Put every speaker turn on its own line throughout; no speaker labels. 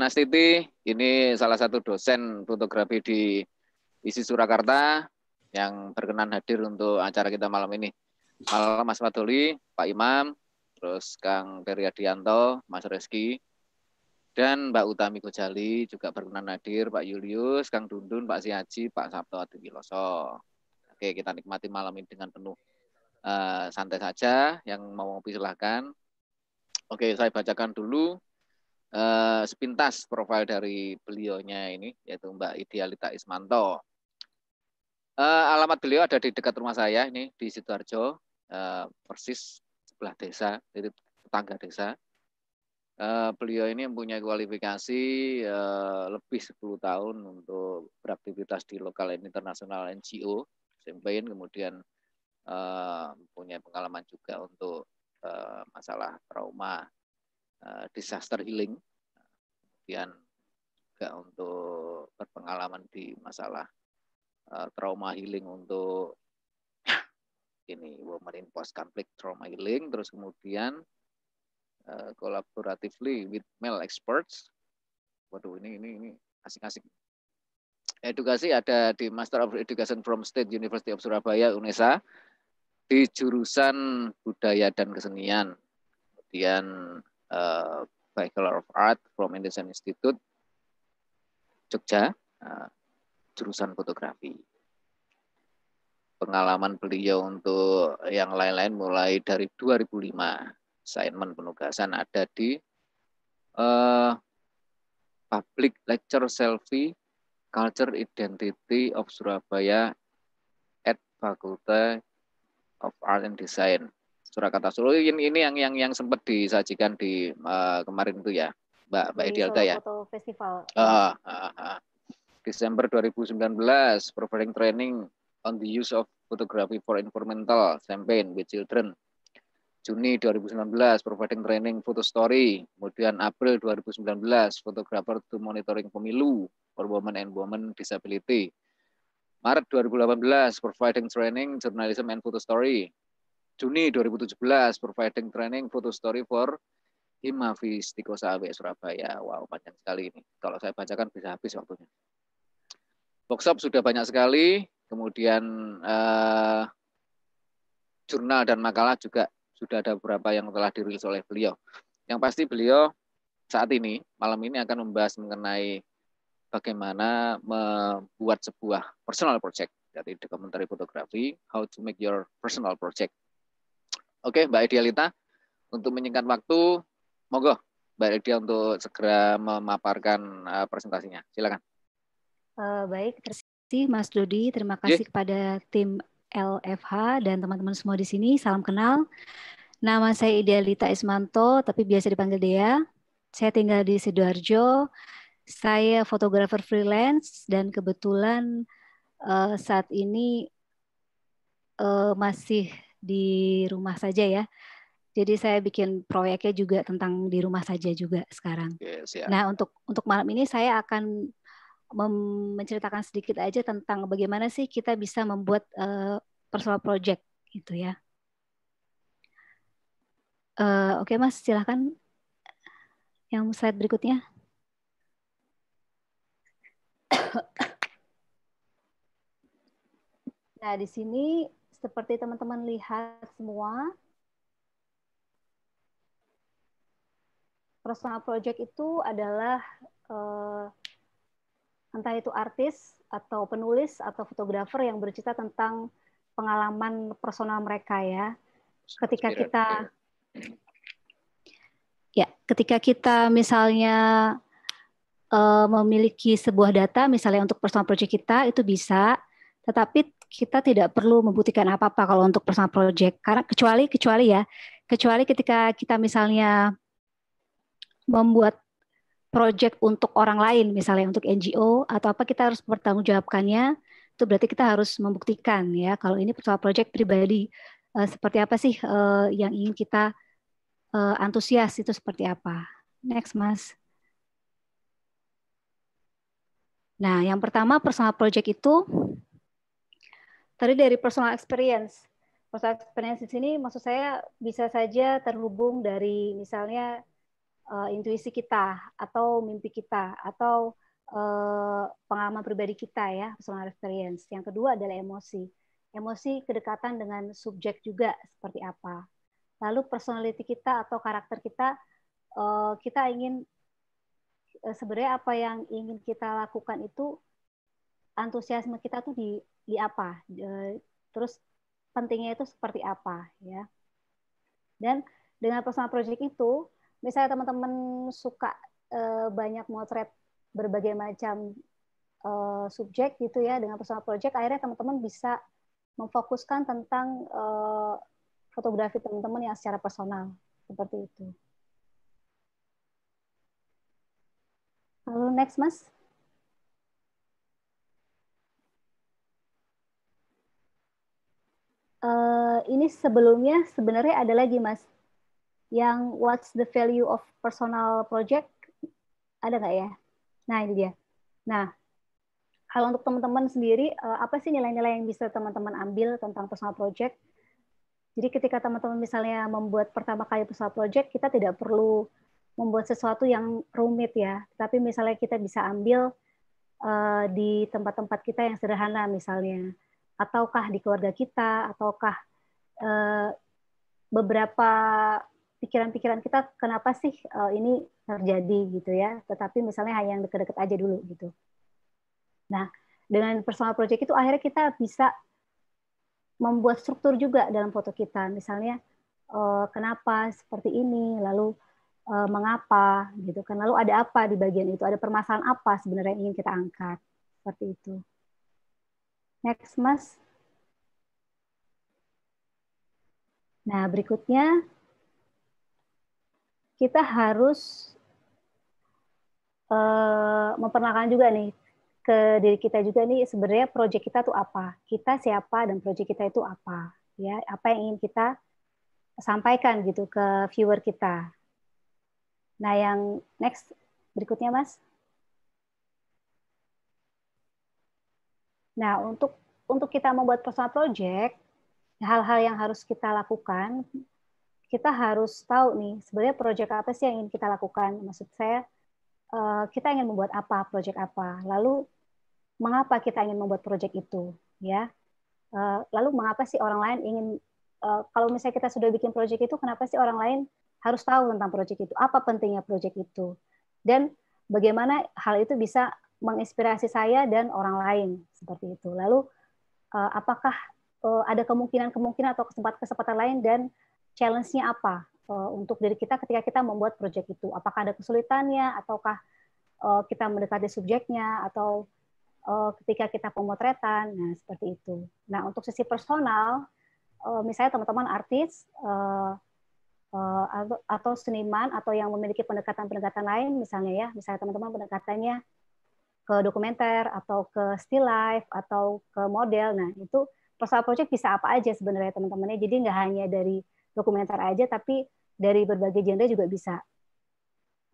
Nastiti, ini salah satu dosen fotografi di ISI Surakarta yang berkenan hadir untuk acara kita malam ini. Malam Mas Fadoli, Pak Imam, terus Kang Ferry Adianto, Mas Reski, dan Mbak Utami Gojali juga berkenan hadir, Pak Julius, Kang Dundun, Pak Siaji, Pak Sabto Adiwiloso. Oke, kita nikmati malam ini dengan penuh uh, santai saja. Yang mau ngopi silahkan. Oke, saya bacakan dulu Eh, sepintas profil dari beliaunya ini yaitu Mbak Idealita Ismanto. Eh, alamat beliau ada di dekat rumah saya ini di Sidoarjo, eh, persis sebelah desa, jadi tetangga desa. Eh, beliau ini mempunyai kualifikasi eh, lebih 10 tahun untuk beraktivitas di lokal dan internasional NGO, campaign, kemudian eh, punya pengalaman juga untuk eh, masalah trauma Eh, disaster healing, kemudian juga untuk berpengalaman di masalah eh, trauma healing untuk ini woman in post conflict trauma healing, terus kemudian eh, collaboratively with male experts. Waduh ini ini ini asik-asik. edukasi ada di Master of Education from State University of Surabaya UNESA di jurusan budaya dan kesenian. Kemudian uh, Bachelor of Art from Indonesian Institute Jogja uh, jurusan fotografi. Pengalaman beliau untuk yang lain-lain mulai dari 2005 assignment penugasan ada di uh, Public Lecture Selfie Culture Identity of Surabaya at Faculty of Art and Design Surakarta Solo ini, ini yang yang yang sempat disajikan di uh, kemarin itu ya Mbak Mbak Edialda ya.
Foto festival. Uh,
uh, uh. Desember 2019 providing training on the use of photography for environmental campaign with children. Juni 2019 providing training photo story, kemudian April 2019 photographer to monitoring pemilu for women and women disability. Maret 2018 providing training journalism and photo story, Juni 2017 providing training photo story for Himavi Stikosa AW Surabaya. Wow, panjang sekali ini. Kalau saya bacakan bisa habis waktunya. Workshop sudah banyak sekali, kemudian eh, jurnal dan makalah juga sudah ada beberapa yang telah dirilis oleh beliau. Yang pasti beliau saat ini, malam ini akan membahas mengenai bagaimana membuat sebuah personal project dari dokumentari fotografi, how to make your personal project Oke, Mbak Idealita, untuk menyingkat waktu, monggo Mbak Ideal untuk segera memaparkan eh, presentasinya. Silakan.
Eh, baik, terima kasih Mas Dodi. Terima kasih yeah. kepada tim LFH dan teman-teman semua di sini. Salam kenal. Nama saya Idealita Ismanto, tapi biasa dipanggil Dea. Saya tinggal di Sidoarjo. Saya fotografer freelance dan kebetulan uh, saat ini uh, masih di rumah saja ya. Jadi saya bikin proyeknya juga tentang di rumah saja juga sekarang. Yes, yeah. Nah untuk untuk malam ini saya akan menceritakan sedikit aja tentang bagaimana sih kita bisa membuat uh, personal project gitu ya. Uh, Oke okay, mas silahkan yang slide berikutnya. Nah di sini seperti teman-teman lihat semua, personal project itu adalah uh, entah itu artis atau penulis atau fotografer yang bercerita tentang pengalaman personal mereka ya. Ketika kita ya. ya, ketika kita misalnya uh, memiliki sebuah data misalnya untuk personal project kita itu bisa tetapi kita tidak perlu membuktikan apa-apa kalau untuk personal project karena kecuali kecuali ya kecuali ketika kita misalnya membuat project untuk orang lain misalnya untuk NGO atau apa kita harus bertanggungjawabkannya itu berarti kita harus membuktikan ya kalau ini personal project pribadi uh, seperti apa sih uh, yang ingin kita uh, antusias itu seperti apa next mas Nah, yang pertama personal project itu Tadi dari personal experience. Personal experience di sini maksud saya bisa saja terhubung dari misalnya uh, intuisi kita atau mimpi kita atau uh, pengalaman pribadi kita ya, personal experience. Yang kedua adalah emosi. Emosi kedekatan dengan subjek juga seperti apa. Lalu personality kita atau karakter kita uh, kita ingin sebenarnya apa yang ingin kita lakukan itu antusiasme kita tuh di di apa terus pentingnya itu seperti apa ya dan dengan personal project itu misalnya teman-teman suka eh, banyak motret berbagai macam eh, subjek gitu ya dengan personal project akhirnya teman-teman bisa memfokuskan tentang eh, fotografi teman-teman yang secara personal seperti itu lalu next mas uh, ini sebelumnya sebenarnya ada lagi mas yang what's the value of personal project ada nggak ya? Nah ini dia. Nah kalau untuk teman-teman sendiri uh, apa sih nilai-nilai yang bisa teman-teman ambil tentang personal project? Jadi ketika teman-teman misalnya membuat pertama kali personal project kita tidak perlu membuat sesuatu yang rumit ya, tapi misalnya kita bisa ambil eh, di tempat-tempat kita yang sederhana misalnya ataukah di keluarga kita, ataukah eh, beberapa pikiran-pikiran kita kenapa sih eh, ini terjadi gitu ya. Tetapi misalnya hanya yang dekat-dekat aja dulu gitu. Nah, dengan personal project itu akhirnya kita bisa membuat struktur juga dalam foto kita. Misalnya eh, kenapa seperti ini, lalu mengapa gitu kan. Lalu ada apa di bagian itu, ada permasalahan apa sebenarnya yang ingin kita angkat. Seperti itu. Next, Mas. Nah, berikutnya kita harus uh, memperkenalkan juga nih ke diri kita juga nih sebenarnya proyek kita tuh apa, kita siapa dan proyek kita itu apa, ya apa yang ingin kita sampaikan gitu ke viewer kita. Nah, yang next berikutnya, Mas. Nah, untuk untuk kita membuat personal project, hal-hal yang harus kita lakukan, kita harus tahu nih sebenarnya project apa sih yang ingin kita lakukan. Maksud saya eh, kita ingin membuat apa, project apa. Lalu mengapa kita ingin membuat project itu, ya? Eh, lalu mengapa sih orang lain ingin eh, kalau misalnya kita sudah bikin project itu, kenapa sih orang lain harus tahu tentang project itu? Apa pentingnya project itu? Dan bagaimana hal itu bisa menginspirasi saya dan orang lain seperti itu. Lalu eh, apakah eh, ada kemungkinan-kemungkinan atau kesempatan-kesempatan lain dan challenge-nya apa eh, untuk diri kita ketika kita membuat proyek itu? Apakah ada kesulitannya ataukah kita mendekati subjeknya atau ketika kita pemotretan, nah seperti itu. Nah untuk sisi personal, misalnya teman-teman artis atau seniman atau yang memiliki pendekatan-pendekatan lain, misalnya ya, misalnya teman-teman pendekatannya ke dokumenter atau ke still life atau ke model. Nah, itu personal project bisa apa aja sebenarnya teman-temannya. Jadi nggak hanya dari dokumenter aja tapi dari berbagai genre juga bisa.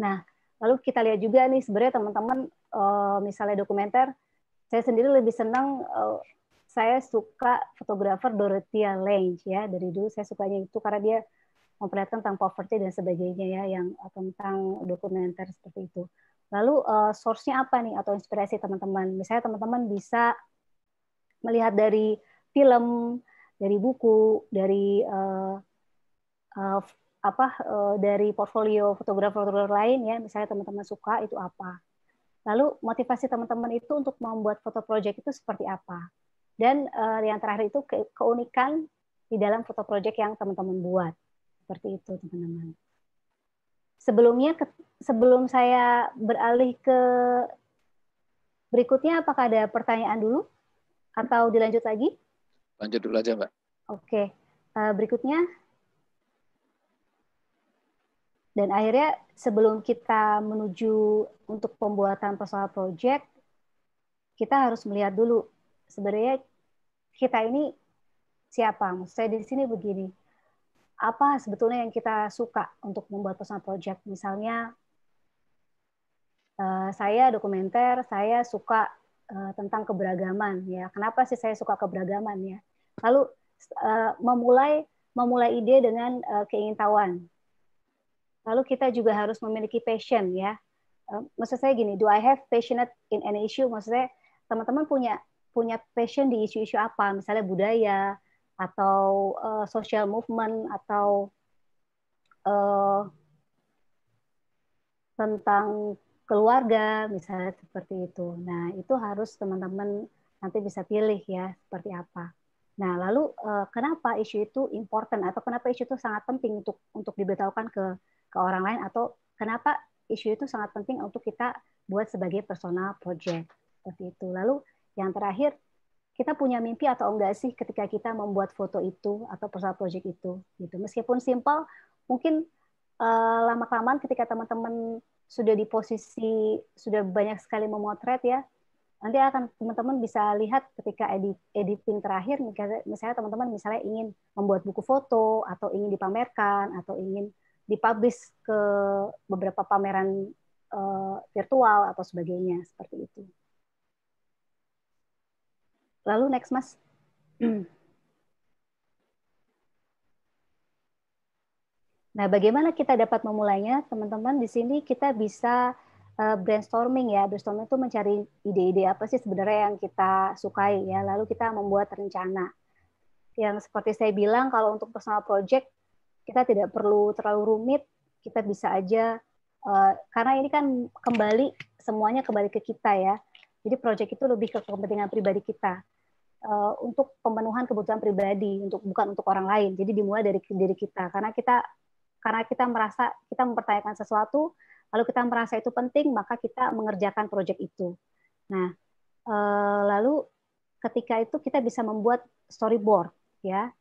Nah, lalu kita lihat juga nih sebenarnya teman-teman eh, misalnya dokumenter saya sendiri lebih senang eh, saya suka fotografer Dorothea Lange ya dari dulu saya sukanya itu karena dia memperlihatkan tentang poverty dan sebagainya ya yang eh, tentang dokumenter seperti itu. Lalu uh, source-nya apa nih atau inspirasi teman-teman? Misalnya teman-teman bisa melihat dari film, dari buku, dari uh, uh, apa uh, dari portfolio fotografer-fotografer lain ya, misalnya teman-teman suka itu apa. Lalu motivasi teman-teman itu untuk membuat foto project itu seperti apa? Dan uh, yang terakhir itu ke keunikan di dalam foto project yang teman-teman buat. Seperti itu, teman-teman sebelumnya ke, sebelum saya beralih ke berikutnya apakah ada pertanyaan dulu atau dilanjut lagi?
Lanjut dulu aja, Mbak.
Oke. Uh, berikutnya dan akhirnya sebelum kita menuju untuk pembuatan personal proyek, kita harus melihat dulu sebenarnya kita ini siapa. saya di sini begini, apa sebetulnya yang kita suka untuk membuat personal project. Misalnya eh, saya dokumenter, saya suka eh, tentang keberagaman ya. Kenapa sih saya suka keberagaman ya? Lalu eh, memulai memulai ide dengan keingintahuan. Lalu kita juga harus memiliki passion ya. Maksud saya gini, do I have passionate in any issue? Maksud saya teman-teman punya punya passion di isu-isu apa? Misalnya budaya, atau uh, social movement atau uh, tentang keluarga misalnya seperti itu. Nah itu harus teman-teman nanti bisa pilih ya seperti apa. Nah lalu uh, kenapa isu itu important atau kenapa isu itu sangat penting untuk untuk diberitahukan ke ke orang lain atau kenapa isu itu sangat penting untuk kita buat sebagai personal project seperti itu. Lalu yang terakhir kita punya mimpi atau enggak sih ketika kita membuat foto itu atau personal project itu gitu meskipun simpel mungkin uh, eh, lama kelamaan ketika teman-teman sudah di posisi sudah banyak sekali memotret ya nanti akan teman-teman bisa lihat ketika edit, editing terakhir misalnya teman-teman misalnya ingin membuat buku foto atau ingin dipamerkan atau ingin dipublish ke beberapa pameran uh, virtual atau sebagainya seperti itu. Lalu next Mas. Nah, bagaimana kita dapat memulainya? Teman-teman di sini kita bisa eh, brainstorming ya. Brainstorming itu mencari ide-ide apa sih sebenarnya yang kita sukai ya. Lalu kita membuat rencana. Yang seperti saya bilang kalau untuk personal project kita tidak perlu terlalu rumit, kita bisa aja eh, karena ini kan kembali semuanya kembali ke kita ya. Jadi project itu lebih ke kepentingan pribadi kita uh, untuk pemenuhan kebutuhan pribadi untuk bukan untuk orang lain jadi dimulai dari diri kita karena kita karena kita merasa kita mempertanyakan sesuatu lalu kita merasa itu penting maka kita mengerjakan proyek itu nah uh, lalu ketika itu kita bisa membuat storyboard ya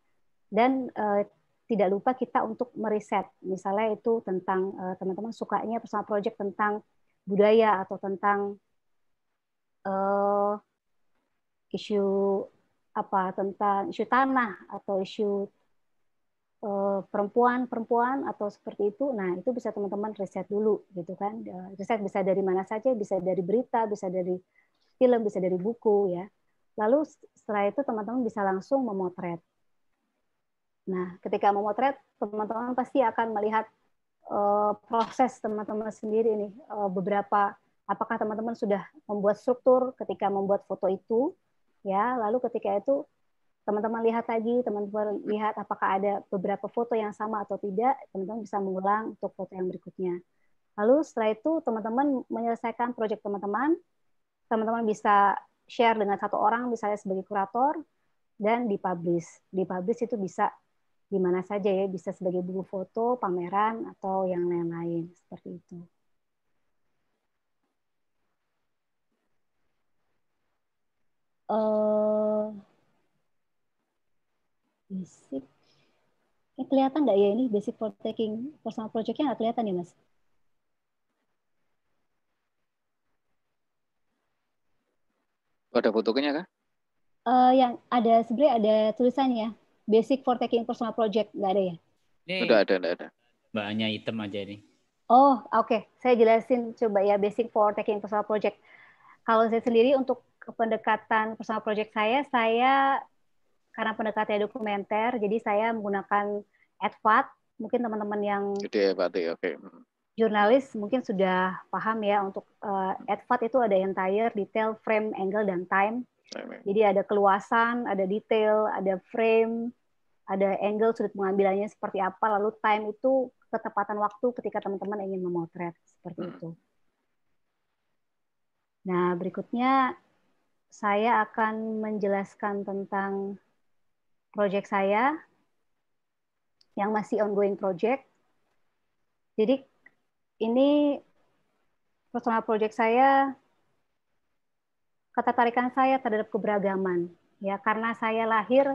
dan uh, tidak lupa kita untuk meriset misalnya itu tentang teman-teman sukanya personal project tentang budaya atau tentang uh, isu apa tentang isu tanah atau isu eh, perempuan-perempuan atau seperti itu, nah itu bisa teman-teman riset dulu gitu kan, eh, riset bisa dari mana saja, bisa dari berita, bisa dari film, bisa dari buku ya. Lalu setelah itu teman-teman bisa langsung memotret. Nah, ketika memotret, teman-teman pasti akan melihat uh, proses teman-teman sendiri ini uh, beberapa apakah teman-teman sudah membuat struktur ketika membuat foto itu, ya lalu ketika itu teman-teman lihat lagi teman-teman lihat apakah ada beberapa foto yang sama atau tidak teman-teman bisa mengulang untuk foto yang berikutnya lalu setelah itu teman-teman menyelesaikan proyek teman-teman teman-teman bisa share dengan satu orang misalnya sebagai kurator dan dipublish dipublish itu bisa di mana saja ya bisa sebagai buku foto pameran atau yang lain-lain seperti itu Eh, basic ini eh, kelihatan nggak ya ini basic for taking personal project-nya nggak kelihatan ya mas?
Ada fotonya kan?
Uh, yang ada sebenarnya ada tulisannya basic for taking personal project nggak ada ya? Ini
Udah ada, nggak ada. banyak item aja nih.
Oh oke, okay. saya jelasin coba ya basic for taking personal project. Kalau saya sendiri untuk ke pendekatan personal project saya, saya karena pendekatannya dokumenter, jadi saya menggunakan advat. Mungkin teman-teman yang
Gede, ya, Okay. Hmm.
Jurnalis mungkin sudah paham ya untuk uh, eh, advat itu ada entire, detail, frame, angle, dan time. Ya. Jadi ada keluasan, ada detail, ada frame, ada angle sudut pengambilannya seperti apa, lalu time itu ketepatan waktu ketika teman-teman ingin memotret seperti hmm. itu. Nah, berikutnya saya akan menjelaskan tentang proyek saya yang masih ongoing project. Jadi ini personal project saya ketertarikan saya terhadap keberagaman ya karena saya lahir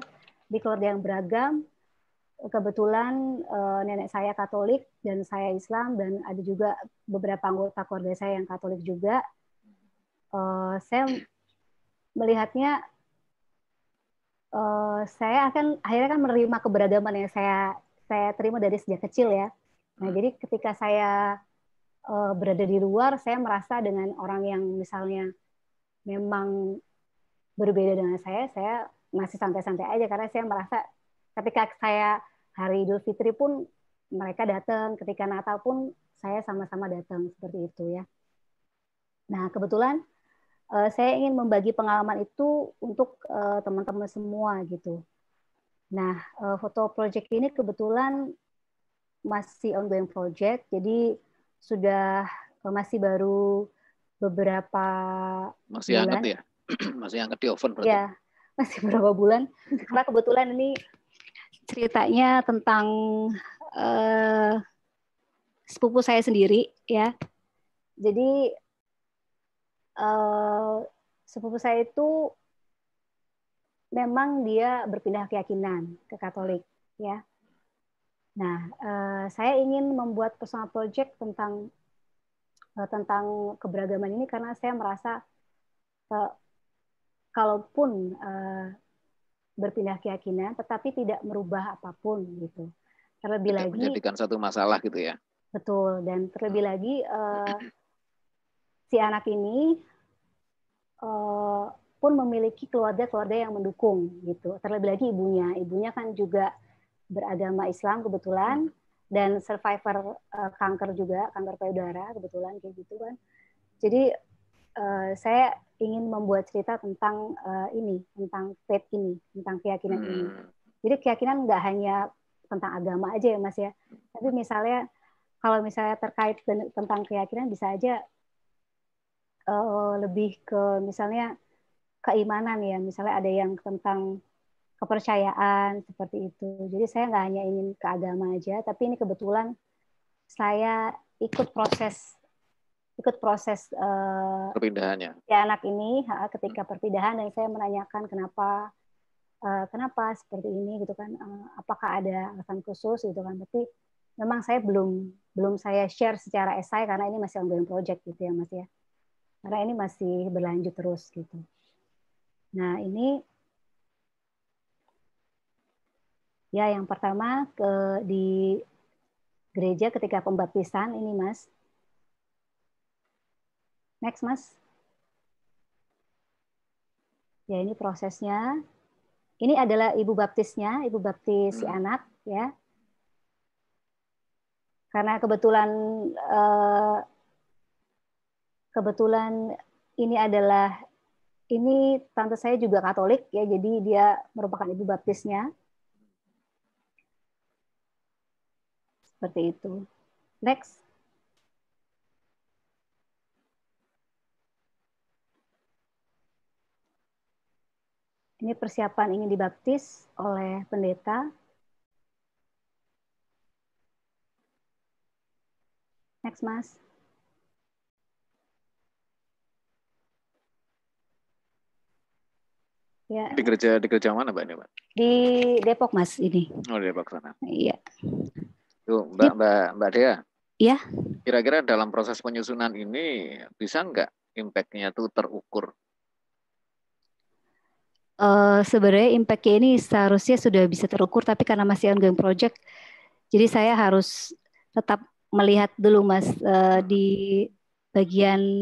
di keluarga yang beragam kebetulan eh, nenek saya Katolik dan saya Islam dan ada juga beberapa anggota keluarga saya yang Katolik juga. Eh, saya melihatnya uh, saya akan akhirnya kan menerima keberagaman yang saya saya terima dari sejak kecil ya. Nah, hmm. jadi ketika saya uh, berada di luar, saya merasa dengan orang yang misalnya memang berbeda dengan saya, saya masih santai-santai aja karena saya merasa ketika saya hari Idul Fitri pun mereka datang, ketika Natal pun saya sama-sama datang seperti itu ya. Nah, kebetulan uh, saya ingin membagi pengalaman itu untuk eh, teman-teman uh, semua gitu. Nah, uh, foto project ini kebetulan masih ongoing project, jadi sudah uh, masih baru beberapa masih bulan. hangat ya,
masih yang di oven berarti. Ya,
masih beberapa bulan. Karena kebetulan ini ceritanya tentang uh, sepupu saya sendiri ya. Jadi Eh, sepupu saya itu memang dia berpindah keyakinan ke Katolik ya. Nah, eh, saya ingin membuat personal project tentang eh, tentang keberagaman ini karena saya merasa kalaupun berpindah keyakinan tetapi tidak merubah apapun gitu. Terlebih tidak lagi menjadikan
satu masalah gitu ya.
Betul dan terlebih hmm. lagi si anak ini uh, pun memiliki keluarga-keluarga yang mendukung gitu. Terlebih lagi ibunya, ibunya kan juga beragama Islam kebetulan dan survivor uh, kanker juga, kanker payudara kebetulan kayak gitu kan. Jadi uh, saya ingin membuat cerita tentang uh, ini, tentang faith ini, tentang keyakinan ini. Hmm. Jadi keyakinan nggak hanya tentang agama aja ya Mas ya. Tapi misalnya kalau misalnya terkait tentang keyakinan bisa aja uh, lebih ke misalnya keimanan ya misalnya ada yang tentang kepercayaan seperti itu jadi saya nggak hanya ingin ke agama aja tapi ini kebetulan saya ikut proses ikut proses uh, perpindahannya ya anak ini ketika hmm. perpindahan dan saya menanyakan kenapa uh, kenapa seperti ini gitu kan uh, apakah ada alasan khusus gitu kan tapi memang saya belum belum saya share secara esai karena ini masih ongoing project gitu ya mas ya karena ini masih berlanjut terus gitu. Nah ini ya yang pertama ke di gereja ketika pembaptisan ini mas. Next mas. Ya ini prosesnya. Ini adalah ibu baptisnya, ibu baptis si hmm. anak ya. Karena kebetulan eh, kebetulan ini adalah ini tante saya juga Katolik ya, jadi dia merupakan ibu baptisnya. Seperti itu. Next. Ini persiapan ingin dibaptis oleh pendeta. Next, Mas. Ya. Di
gereja di gereja mana Mbak ini, Mbak?
Di Depok Mas ini.
Oh, di Depok sana. Iya. Tuh, Mbak Mbak Mbak Dea. Iya. Kira-kira dalam proses penyusunan ini bisa nggak impact-nya tuh terukur?
Uh, sebenarnya impact ini seharusnya sudah bisa terukur tapi karena masih ongoing project jadi saya harus tetap melihat dulu Mas uh, di bagian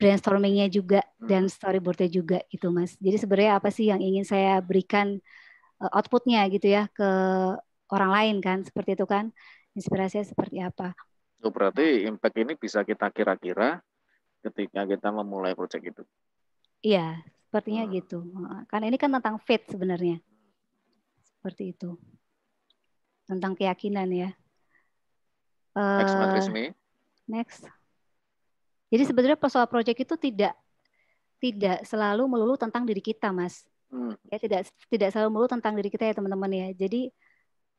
brainstormingnya juga hmm. dan storyboardnya juga gitu mas. Jadi sebenarnya apa sih yang ingin saya berikan eh, outputnya gitu ya ke orang lain kan seperti itu kan inspirasinya seperti apa?
Itu berarti impact ini bisa kita kira-kira ketika kita memulai proyek itu.
Iya, sepertinya hmm. gitu. Karena ini kan tentang fit sebenarnya. Seperti itu. Tentang keyakinan ya. Next, uh, Next. Jadi sebenarnya persoal proyek itu tidak tidak selalu melulu tentang diri kita, Mas. Hmm. Ya tidak tidak selalu melulu tentang diri kita ya teman-teman ya. Jadi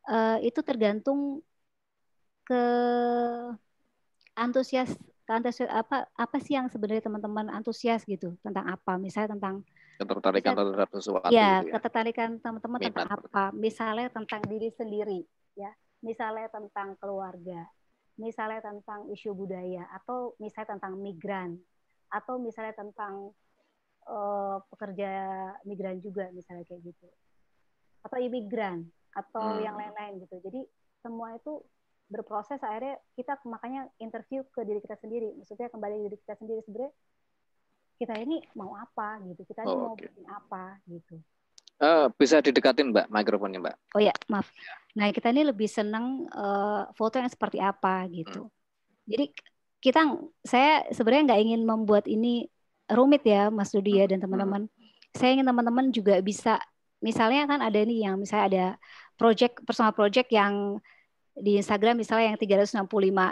uh, itu tergantung ke antusias ke antusias apa apa sih yang sebenarnya teman-teman antusias gitu tentang apa misalnya tentang ketertarikan terhadap sesuatu ya, ya. ketertarikan teman-teman tentang apa misalnya tentang diri sendiri ya misalnya tentang keluarga misalnya tentang isu budaya atau misalnya tentang migran atau misalnya tentang uh, pekerja migran juga misalnya kayak gitu atau imigran atau hmm. yang lain-lain gitu jadi semua itu berproses akhirnya kita makanya interview ke diri kita sendiri maksudnya kembali ke diri kita sendiri sebenarnya kita ini mau apa gitu kita ini oh, mau okay. bikin apa gitu
Uh, bisa didekatin Mbak mikrofonnya Mbak.
Oh ya, maaf. Nah kita ini lebih senang uh, eh, foto yang seperti apa gitu. Hmm. Jadi kita, saya sebenarnya nggak ingin membuat ini rumit ya Mas Dudi ya dan hmm. teman-teman. Saya ingin teman-teman juga bisa, misalnya kan ada ini yang misalnya ada project personal project yang di Instagram misalnya yang 365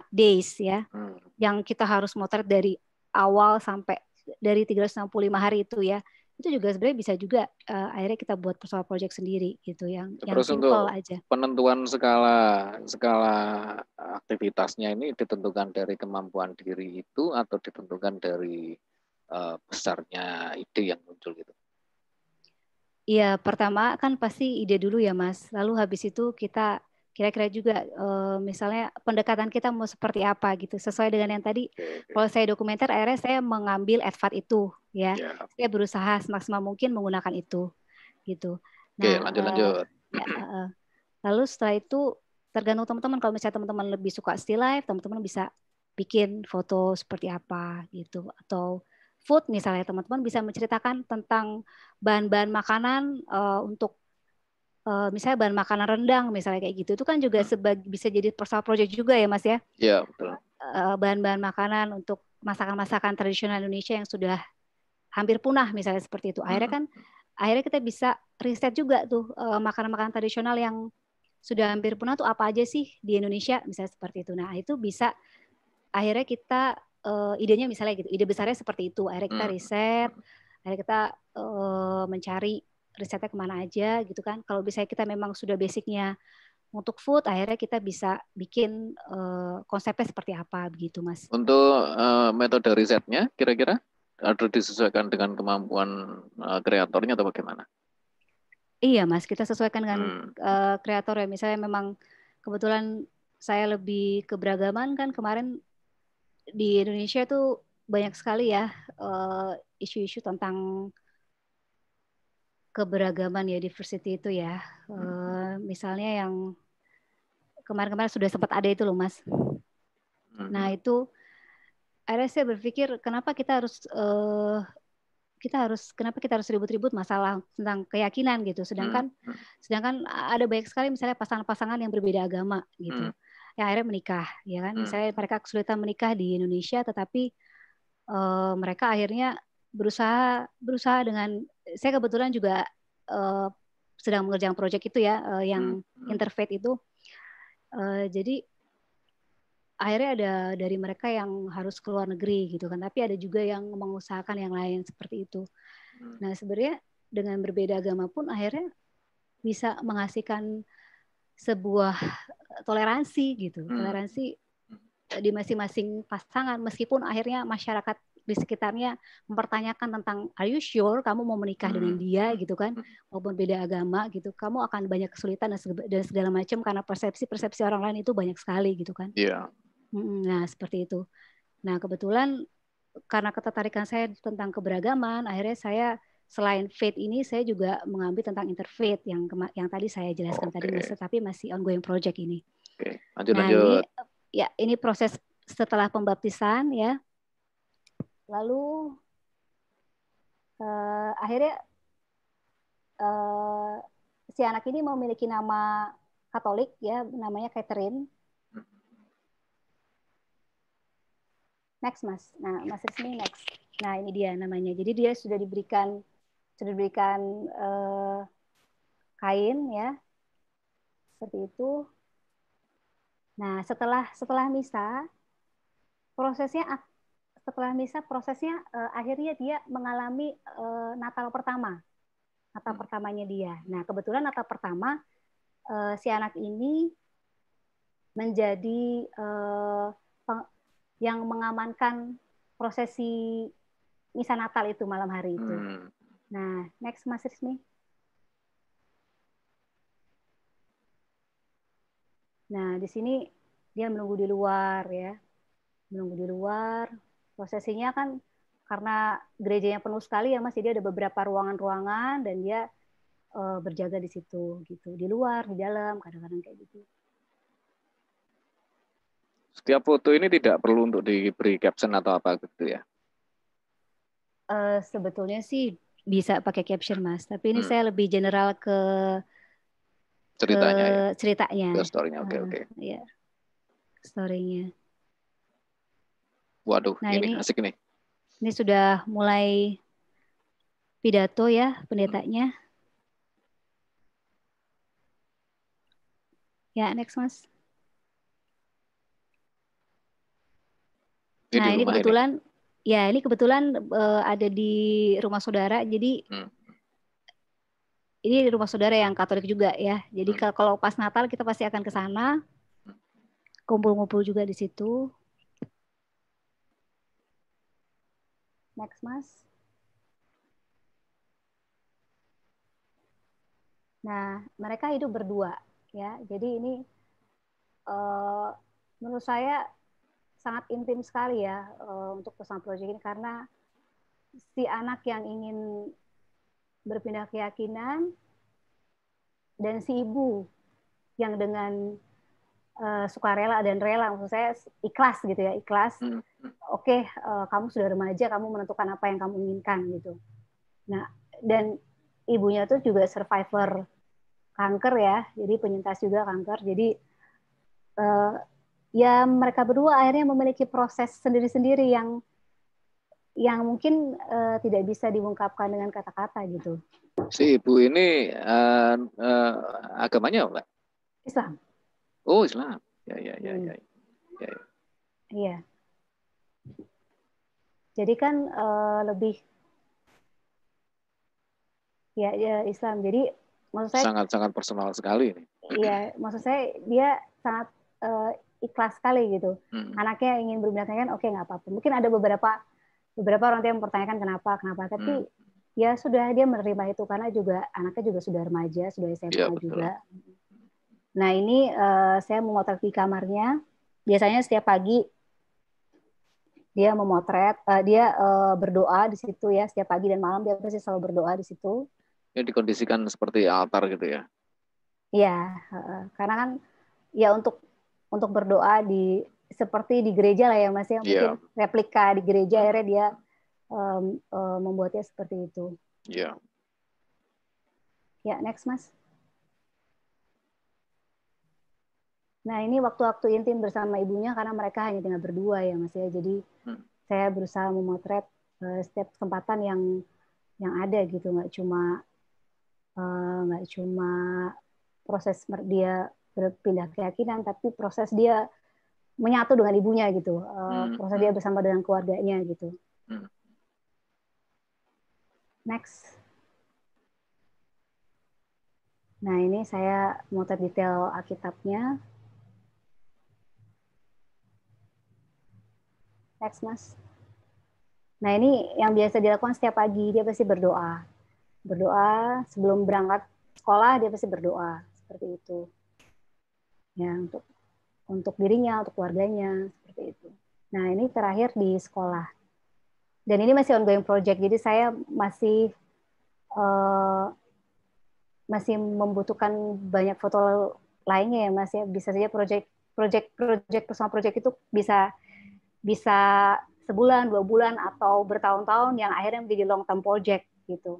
days ya, hmm. yang kita harus motret dari awal sampai dari 365 hari itu ya itu juga sebenarnya bisa juga uh, akhirnya kita buat personal project sendiri gitu yang Terus yang simple aja.
Penentuan skala skala aktivitasnya ini ditentukan dari kemampuan diri itu atau ditentukan dari uh, besarnya ide yang muncul gitu.
Iya, pertama kan pasti ide dulu ya Mas. Lalu habis itu kita kira-kira juga uh, misalnya pendekatan kita mau seperti apa gitu sesuai dengan yang tadi kalau saya dokumenter akhirnya saya mengambil advat itu ya yeah. saya berusaha semaksimal mungkin menggunakan itu gitu
nah okay, lanjut uh, lanjut
ya, uh, lalu setelah itu tergantung teman-teman kalau misalnya teman-teman lebih suka still life teman-teman bisa bikin foto seperti apa gitu atau food misalnya teman-teman bisa menceritakan tentang bahan-bahan makanan uh, untuk Eh, misalnya bahan makanan rendang misalnya kayak gitu itu kan juga hmm. sebagai bisa jadi personal project juga ya mas ya iya betul eh, bahan-bahan makanan untuk masakan-masakan tradisional Indonesia yang sudah hampir punah misalnya seperti itu akhirnya hmm. kan akhirnya kita bisa riset juga tuh eh, makanan-makanan tradisional yang sudah hampir punah tuh apa aja sih di Indonesia misalnya seperti itu nah itu bisa akhirnya kita uh, idenya misalnya gitu ide besarnya seperti itu akhirnya kita hmm. riset akhirnya kita uh, mencari risetnya kemana aja gitu kan. Kalau misalnya kita memang sudah basicnya untuk food, akhirnya kita bisa bikin uh, konsepnya seperti apa begitu, Mas.
Untuk uh, metode risetnya, kira-kira ada disesuaikan dengan kemampuan uh, kreatornya atau bagaimana?
Iya, Mas. Kita sesuaikan dengan hmm. uh, kreator ya. Misalnya memang kebetulan saya lebih keberagaman kan kemarin di Indonesia tuh banyak sekali ya isu isu-isu tentang keberagaman ya diversity itu ya. E, misalnya yang kemarin-kemarin sudah sempat ada itu loh mas. Nah itu akhirnya saya berpikir kenapa kita harus e, kita harus kenapa kita harus ribut-ribut masalah tentang keyakinan gitu sedangkan hmm. sedangkan ada banyak sekali misalnya pasangan-pasangan yang berbeda agama gitu hmm. yang akhirnya menikah ya kan mm. misalnya mereka kesulitan menikah di Indonesia tetapi uh, mereka akhirnya berusaha berusaha dengan saya kebetulan juga uh, sedang mengerjakan proyek itu ya uh, yang hmm, hmm. interfaith itu. Uh, jadi akhirnya ada dari mereka yang harus keluar negeri gitu kan, tapi ada juga yang mengusahakan yang lain seperti itu. Hmm. Nah sebenarnya dengan berbeda agama pun akhirnya bisa menghasilkan sebuah toleransi gitu, hmm. toleransi di masing-masing pasangan meskipun akhirnya masyarakat di sekitarnya mempertanyakan tentang are you sure kamu mau menikah dengan hmm. dia gitu kan hmm. maupun beda agama gitu kamu akan banyak kesulitan dan segala, macam karena persepsi persepsi orang lain itu banyak sekali gitu kan yeah. Hmm, nah seperti itu nah kebetulan karena ketertarikan saya tentang keberagaman akhirnya saya selain faith ini saya juga mengambil tentang interfaith yang yang tadi saya jelaskan okay. tadi mas tapi masih ongoing project ini. Oke, okay.
lanjut nah, lanjut.
Ini, ya, ini proses setelah pembaptisan ya lalu uh, akhirnya uh, si anak ini memiliki nama Katolik ya namanya Catherine next mas nah mas ini next nah ini dia namanya jadi dia sudah diberikan sudah diberikan uh, kain ya seperti itu nah setelah setelah misa prosesnya setelah misa prosesnya uh, akhirnya dia mengalami uh, Natal pertama. Natal hmm. pertamanya dia. Nah, kebetulan Natal pertama uh, si anak ini menjadi uh, yang mengamankan prosesi misa Natal itu malam hari itu. Hmm. Nah, next Mas Rismi. Nah, di sini dia menunggu di luar ya. Menunggu di luar, Prosesinya kan karena gerejanya penuh sekali ya Mas, jadi ada beberapa ruangan-ruangan dan dia uh, berjaga di situ gitu, di luar, di dalam, kadang-kadang kayak gitu.
Setiap foto ini tidak perlu untuk diberi caption atau apa gitu ya?
Uh, sebetulnya sih bisa pakai caption mas, tapi ini hmm. saya lebih general ke ceritanya, ke ya? ceritanya, ke storynya, oke okay, uh, oke. Okay. Ya, storynya.
Waduh, nah, ini, iya ini asik nih.
Ini sudah mulai pidato ya pendetanya. Ya, next Mas. Ini nah, ini kebetulan ini. ya, ini kebetulan uh, ada di rumah saudara. Jadi hmm. ini rumah saudara yang Katolik juga ya. Jadi hmm. kalau pas Natal kita pasti akan ke sana. Hmm. Kumpul-kumpul juga di situ. Next, Mas. Nah, mereka hidup berdua, ya. Jadi ini uh, menurut saya sangat intim sekali ya uh, untuk pesan proyek ini karena si anak yang ingin berpindah keyakinan dan si ibu yang dengan Eh, sukarela dan rela maksud saya ikhlas gitu ya ikhlas hmm. oke okay, uh, eh, kamu sudah remaja kamu menentukan apa yang kamu inginkan gitu nah dan ibunya tuh juga survivor kanker ya jadi penyintas juga kanker jadi uh, ya mereka berdua akhirnya memiliki proses sendiri-sendiri yang yang mungkin uh, tidak bisa diungkapkan dengan kata-kata gitu.
Si ibu ini uh, uh, agamanya apa? Islam. Oh Islam. Ya
ya ya hmm. ya. Iya. Ya.
ya.
Iya. Jadi kan uh, lebih ya, ya Islam. Jadi maksud saya
sangat sangat personal sekali ini.
Iya, maksud saya dia sangat uh, ikhlas sekali gitu. Hmm. Anaknya ingin kan, oke nggak apa-apa. Mungkin ada beberapa beberapa orang yang mempertanyakan kenapa kenapa, hmm. tapi hmm. ya sudah dia menerima itu karena juga anaknya juga sudah remaja, sudah SMA ya, juga. Nah ini uh, saya memotret di kamarnya. Biasanya setiap pagi dia memotret, uh, dia uh, berdoa di situ ya setiap pagi dan malam dia pasti selalu berdoa di situ.
Ya dikondisikan seperti altar gitu ya?
Iya, uh, karena kan ya untuk untuk berdoa di seperti di gereja lah ya mas ya iya. mungkin yeah. replika di gereja akhirnya dia um, um, membuatnya seperti itu. Iya. Yeah. Ya next mas. Nah ini waktu-waktu intim bersama ibunya karena mereka hanya tinggal berdua ya mas ya. Jadi hmm. saya berusaha memotret uh, setiap kesempatan yang yang ada gitu, nggak cuma eh, nggak uh, cuma proses dia berpindah keyakinan, tapi proses dia menyatu dengan ibunya gitu, uh, hmm. proses hmm. dia bersama dengan keluarganya gitu. Hmm. Next. Nah, ini saya motret detail Alkitabnya. Next, Mas. Nah, ini yang biasa dilakukan setiap pagi, dia pasti berdoa. Berdoa sebelum berangkat sekolah, dia pasti berdoa. Seperti itu. Ya, untuk untuk dirinya, untuk keluarganya, seperti itu. Nah, ini terakhir di sekolah. Dan ini masih ongoing project, jadi saya masih uh, masih membutuhkan banyak foto lainnya ya Mas ya. Bisa saja project project project personal project itu bisa bisa sebulan, dua bulan atau bertahun-tahun yang akhirnya menjadi long term project gitu.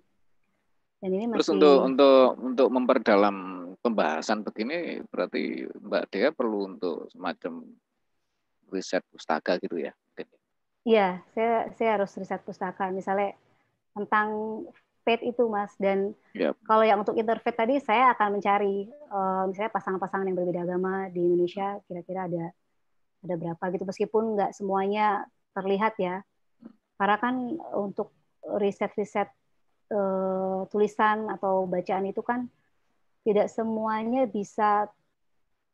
Dan ini masih... Terus untuk
untuk untuk memperdalam pembahasan begini berarti Mbak Dea perlu untuk semacam riset pustaka gitu ya?
Iya, saya saya harus riset pustaka misalnya tentang faith itu mas dan yep. kalau yang untuk interfaith tadi saya akan mencari uh, misalnya pasangan-pasangan yang berbeda agama di Indonesia kira-kira ada ada berapa gitu meskipun nggak semuanya terlihat ya karena kan untuk riset-riset e, tulisan atau bacaan itu kan tidak semuanya bisa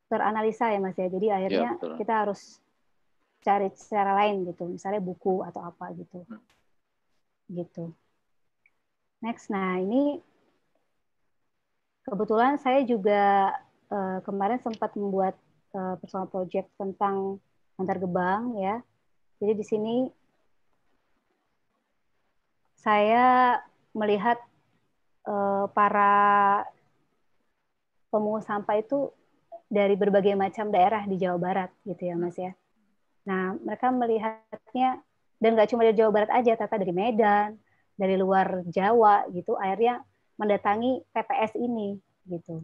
teranalisa ya mas ya jadi akhirnya ya, kita harus cari secara lain gitu misalnya buku atau apa gitu hmm. gitu next nah ini kebetulan saya juga e, kemarin sempat membuat Eh, personal project tentang antar gebang ya. Jadi di sini saya melihat uh, para pemungut sampah itu dari berbagai macam daerah di Jawa Barat gitu ya Mas ya. Nah mereka melihatnya dan nggak cuma dari Jawa Barat aja, tata dari Medan, dari luar Jawa gitu, akhirnya mendatangi TPS ini gitu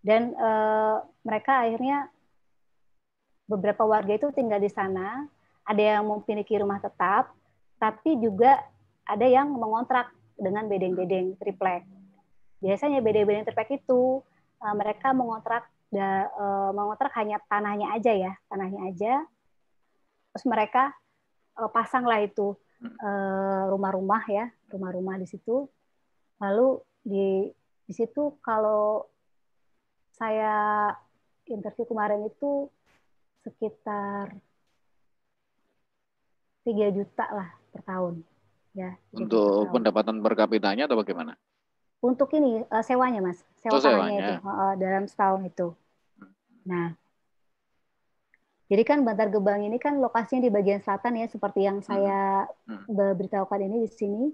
dan uh, mereka akhirnya beberapa warga itu tinggal di sana ada yang memiliki rumah tetap tapi juga ada yang mengontrak dengan bedeng-bedeng triplek biasanya bedeng-bedeng triplek itu uh, mereka mengontrak da, uh, mengontrak hanya tanahnya aja ya tanahnya aja terus mereka uh, pasanglah itu rumah-rumah ya rumah-rumah di situ lalu di di situ kalau saya interview kemarin itu sekitar 3 juta lah per tahun. Ya, untuk tahun.
pendapatan per kapitanya atau bagaimana?
Untuk ini uh, sewanya mas, oh, sewa oh, sewanya itu uh, dalam setahun itu. Nah, jadi kan Bantar Gebang ini kan lokasinya di bagian selatan ya, seperti yang hmm. saya hmm. Hmm. beritahukan ini di sini.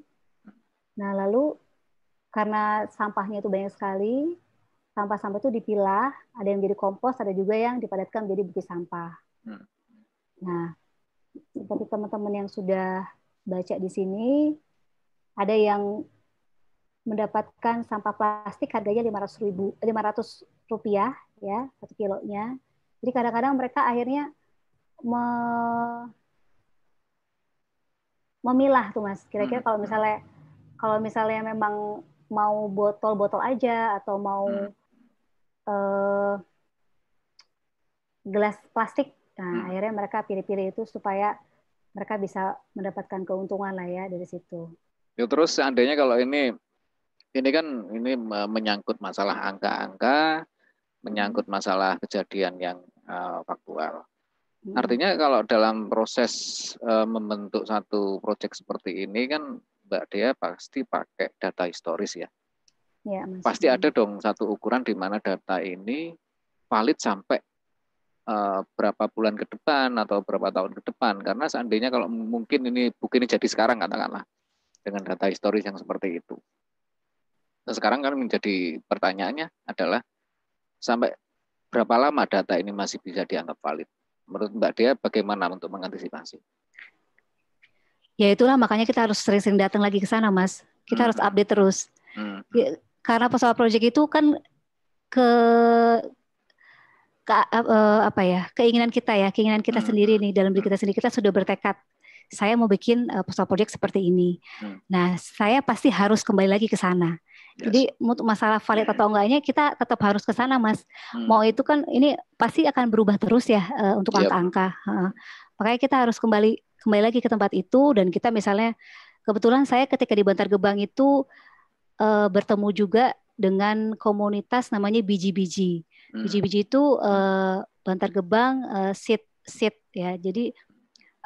Nah lalu karena sampahnya itu banyak sekali, sampah-sampah itu dipilah, ada yang jadi kompos, ada juga yang dipadatkan menjadi bukti sampah. Hmm. Nah, seperti teman-teman yang sudah baca di sini, ada yang mendapatkan sampah plastik harganya lima ratus ribu, lima ratus rupiah ya satu kilonya. Jadi kadang-kadang mereka akhirnya me memilah tuh mas. Kira-kira hmm. kalau misalnya kalau misalnya memang mau botol-botol aja atau mau hmm uh, gelas plastik. Nah, hmm. akhirnya mereka pilih-pilih itu supaya mereka bisa mendapatkan keuntungan lah ya dari situ.
Ya, terus seandainya kalau ini ini kan ini menyangkut masalah angka-angka, menyangkut hmm. masalah kejadian yang uh, faktual. Hmm. Artinya kalau dalam proses uh, membentuk satu proyek seperti ini kan Mbak Dea pasti pakai data historis ya.
Ya, Pasti
ada dong satu ukuran di mana data ini valid sampai uh, berapa bulan ke depan atau berapa tahun ke depan. Karena seandainya kalau mungkin ini bukti ini jadi sekarang katakanlah dengan data historis yang seperti itu. Nah, sekarang kan menjadi pertanyaannya adalah sampai berapa lama data ini masih bisa dianggap valid? Menurut Mbak Dea bagaimana untuk mengantisipasi?
Ya itulah makanya kita harus sering-sering datang lagi ke sana, Mas. Kita hmm. harus update terus. Hmm. Ya, karena pesawat project itu kan ke ke uh, apa ya keinginan kita ya keinginan kita hmm. sendiri nih dalam diri kita sendiri kita sudah bertekad saya mau bikin uh, eh, pesawat project seperti ini hmm. nah saya pasti harus kembali lagi ke sana yes. jadi untuk masalah valid atau enggaknya kita tetap harus ke sana mas hmm. mau itu kan ini pasti akan berubah terus ya uh, untuk angka-angka uh, makanya kita harus kembali kembali lagi ke tempat itu dan kita misalnya kebetulan saya ketika di Bantar Gebang itu uh, bertemu juga dengan komunitas namanya biji-biji. Biji-biji hmm. itu uh, Bantar Gebang uh, sit sit ya. Jadi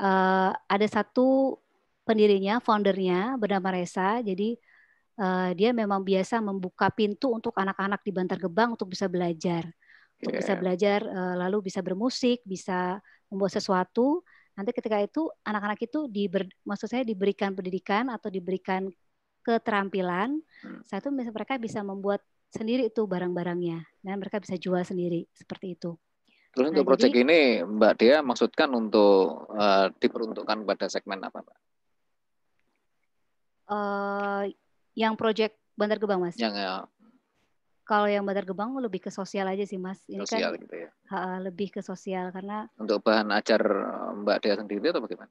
uh, ada satu pendirinya, foundernya bernama Resa. Jadi uh, dia memang biasa membuka pintu untuk anak-anak di Bantar Gebang untuk bisa belajar, untuk yeah. bisa iya. belajar uh, lalu bisa bermusik, bisa membuat sesuatu. Nanti ketika itu anak-anak itu diber, maksud saya diberikan pendidikan atau diberikan keterampilan, hmm. satu mereka bisa membuat sendiri itu barang-barangnya dan mereka bisa jual sendiri seperti itu. Terus nah, untuk proyek
ini Mbak Dia maksudkan untuk uh, diperuntukkan pada segmen apa, Mbak?
Uh, yang proyek Bandar Gebang, Mas. Yang uh, Kalau yang Bandar Gebang lebih ke sosial aja sih, Mas. Ini kan sosial kan, gitu ya. Uh, lebih ke sosial karena
Untuk bahan acar eh, Mbak Dia sendiri atau bagaimana?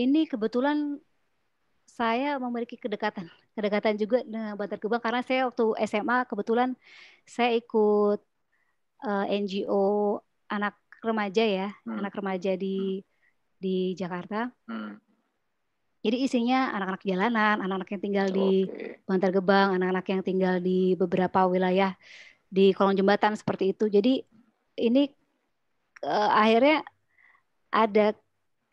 Ini kebetulan saya memiliki kedekatan kedekatan juga dengan Bantar Gebang karena saya waktu SMA kebetulan saya ikut uh, eh, NGO anak remaja ya hmm. anak remaja di di Jakarta hmm. jadi isinya anak-anak jalanan anak-anak yang tinggal okay. di Bantar Gebang anak-anak yang tinggal di beberapa wilayah di kolong jembatan seperti itu jadi ini uh, akhirnya ada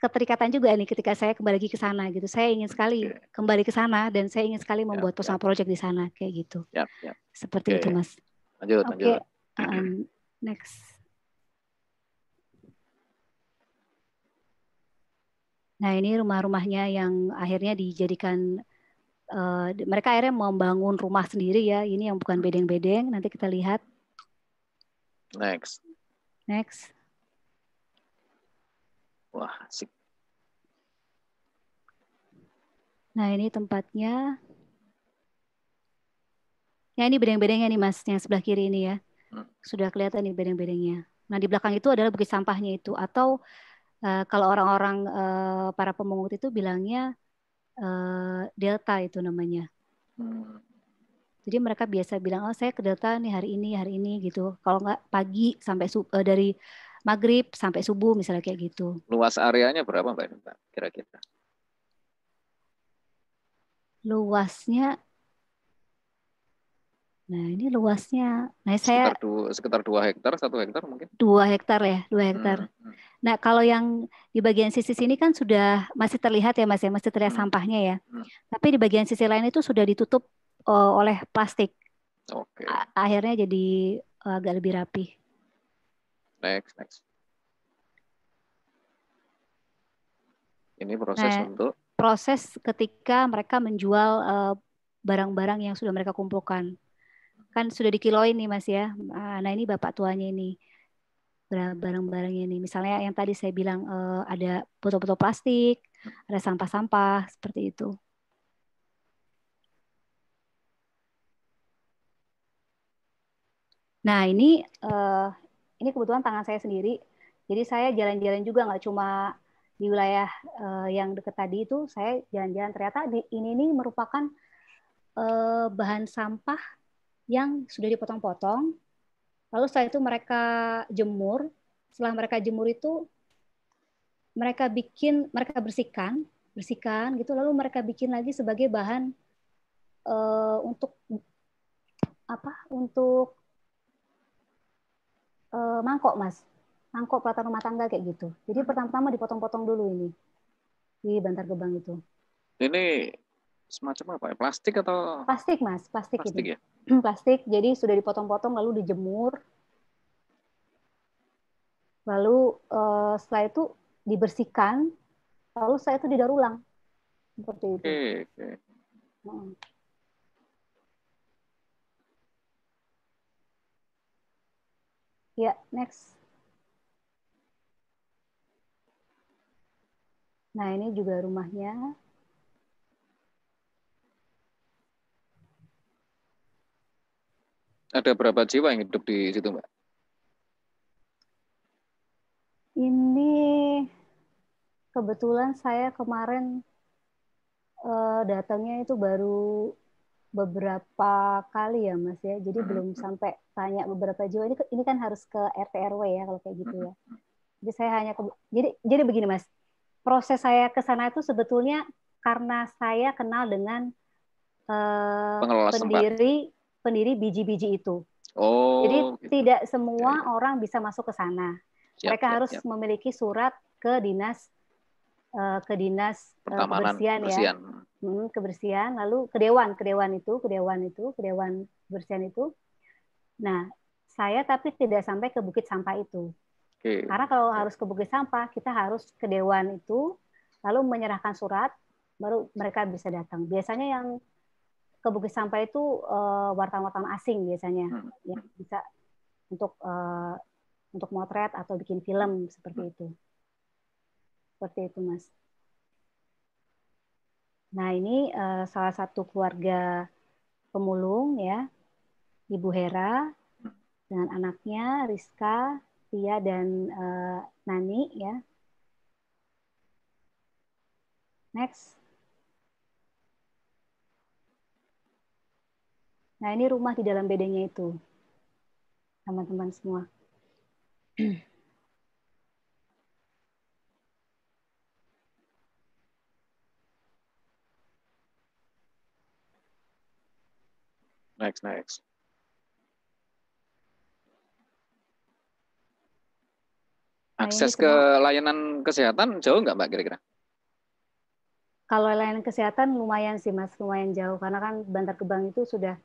keterikatan juga nih ketika saya kembali lagi ke sana gitu. Saya ingin sekali okay. kembali ke sana dan saya ingin sekali ya, membuat yeah, personal project di sana kayak gitu. Yeah, yeah. Seperti okay. itu Mas. Lanjut, okay. lanjut. Um, next. Nah ini rumah-rumahnya yang akhirnya dijadikan uh, mereka akhirnya membangun rumah sendiri ya. Ini yang bukan bedeng-bedeng. Nanti kita lihat. Next. Next. Wah, asik. Nah, ini tempatnya. Ya, ini bedeng-bedengnya nih Mas, yang sebelah kiri ini ya. Hmm. Sudah kelihatan nih bedeng-bedengnya. Nah, di belakang itu adalah bukit sampahnya itu. Atau uh, kalau orang-orang uh, para pemungut itu bilangnya uh, delta itu namanya. Hmm. Jadi mereka biasa bilang, oh saya ke delta nih hari ini, hari ini gitu. Kalau nggak pagi sampai uh, dari maghrib sampai subuh misalnya kayak gitu.
Luas areanya berapa Mbak Nita kira-kira?
Luasnya Nah, ini luasnya. Nah, saya
sekitar dua, sekitar dua hektar, satu hektar mungkin. Dua
hektar ya, dua hmm, hektar. Hmm, Nah, kalau yang di bagian sisi sini kan sudah masih terlihat ya Mas ya, masih terlihat hmm. sampahnya ya. Hmm. Tapi di bagian sisi lain itu sudah ditutup eh, oleh plastik. Oke. Okay. Akhirnya jadi eh, agak lebih rapi
next next ini proses nah, untuk
proses ketika mereka menjual eh, barang-barang uh, yang sudah mereka kumpulkan kan sudah dikiloin nih mas ya ah, nah ini bapak tuanya ini barang-barangnya ini misalnya yang tadi saya bilang uh, ada botol-botol plastik ada sampah-sampah seperti itu nah ini uh, ini kebetulan tangan saya sendiri. Jadi saya jalan-jalan juga nggak cuma di wilayah uh, yang deket tadi itu saya jalan-jalan ternyata di, ini ini merupakan uh, bahan sampah yang sudah dipotong-potong. Lalu setelah itu mereka jemur. Setelah mereka jemur itu mereka bikin mereka bersihkan, bersihkan gitu lalu mereka bikin lagi sebagai bahan uh, untuk apa? Untuk uh, mangkok mas mangkok peralatan rumah tangga kayak gitu jadi pertama-tama dipotong-potong dulu ini di Bantar Gebang itu
ini semacam apa ya plastik atau
plastik mas plastik, plastik ini. Gitu. ya plastik jadi sudah dipotong-potong lalu dijemur lalu uh, setelah itu dibersihkan lalu saya itu didaur ulang seperti itu. Okay. Ya, next. Nah, ini juga rumahnya.
Ada berapa jiwa yang hidup di situ, Mbak?
Ini kebetulan saya kemarin uh, datangnya itu baru beberapa kali ya mas ya jadi hmm. belum sampai tanya beberapa jiwa ini ini kan harus ke rt rw ya kalau kayak gitu hmm. ya jadi saya hanya ke, jadi jadi begini mas proses saya ke sana itu sebetulnya karena saya kenal dengan uh, pendiri sempat. pendiri biji-biji itu
oh jadi gitu. tidak
semua ya. orang bisa masuk ke sana
siap, mereka siap, harus siap.
memiliki surat ke dinas Eh, ke dinas uh, eh, kebersihan, kebersihan ya hmm, kebersihan lalu ke dewan ke dewan itu ke dewan itu ke dewan kebersihan itu nah saya tapi tidak sampai ke bukit sampah itu okay. karena kalau harus ke bukit sampah kita harus ke dewan itu lalu menyerahkan surat baru mereka bisa datang biasanya yang ke bukit sampah itu wartawan-wartawan eh, asing biasanya hmm. yang bisa untuk untuk motret atau bikin film seperti hmm. itu seperti itu, Mas. Nah, ini uh, salah satu keluarga pemulung ya, Ibu Hera dengan anaknya Rizka, Tia dan uh, Nani ya. Next. Nah, ini rumah di dalam bedengnya itu. Teman-teman semua.
next, next.
Nah, Akses ke layanan kesehatan jauh nggak Mbak kira-kira?
Kalau layanan kesehatan lumayan sih Mas, lumayan jauh. Karena kan Bantar Gebang itu sudah,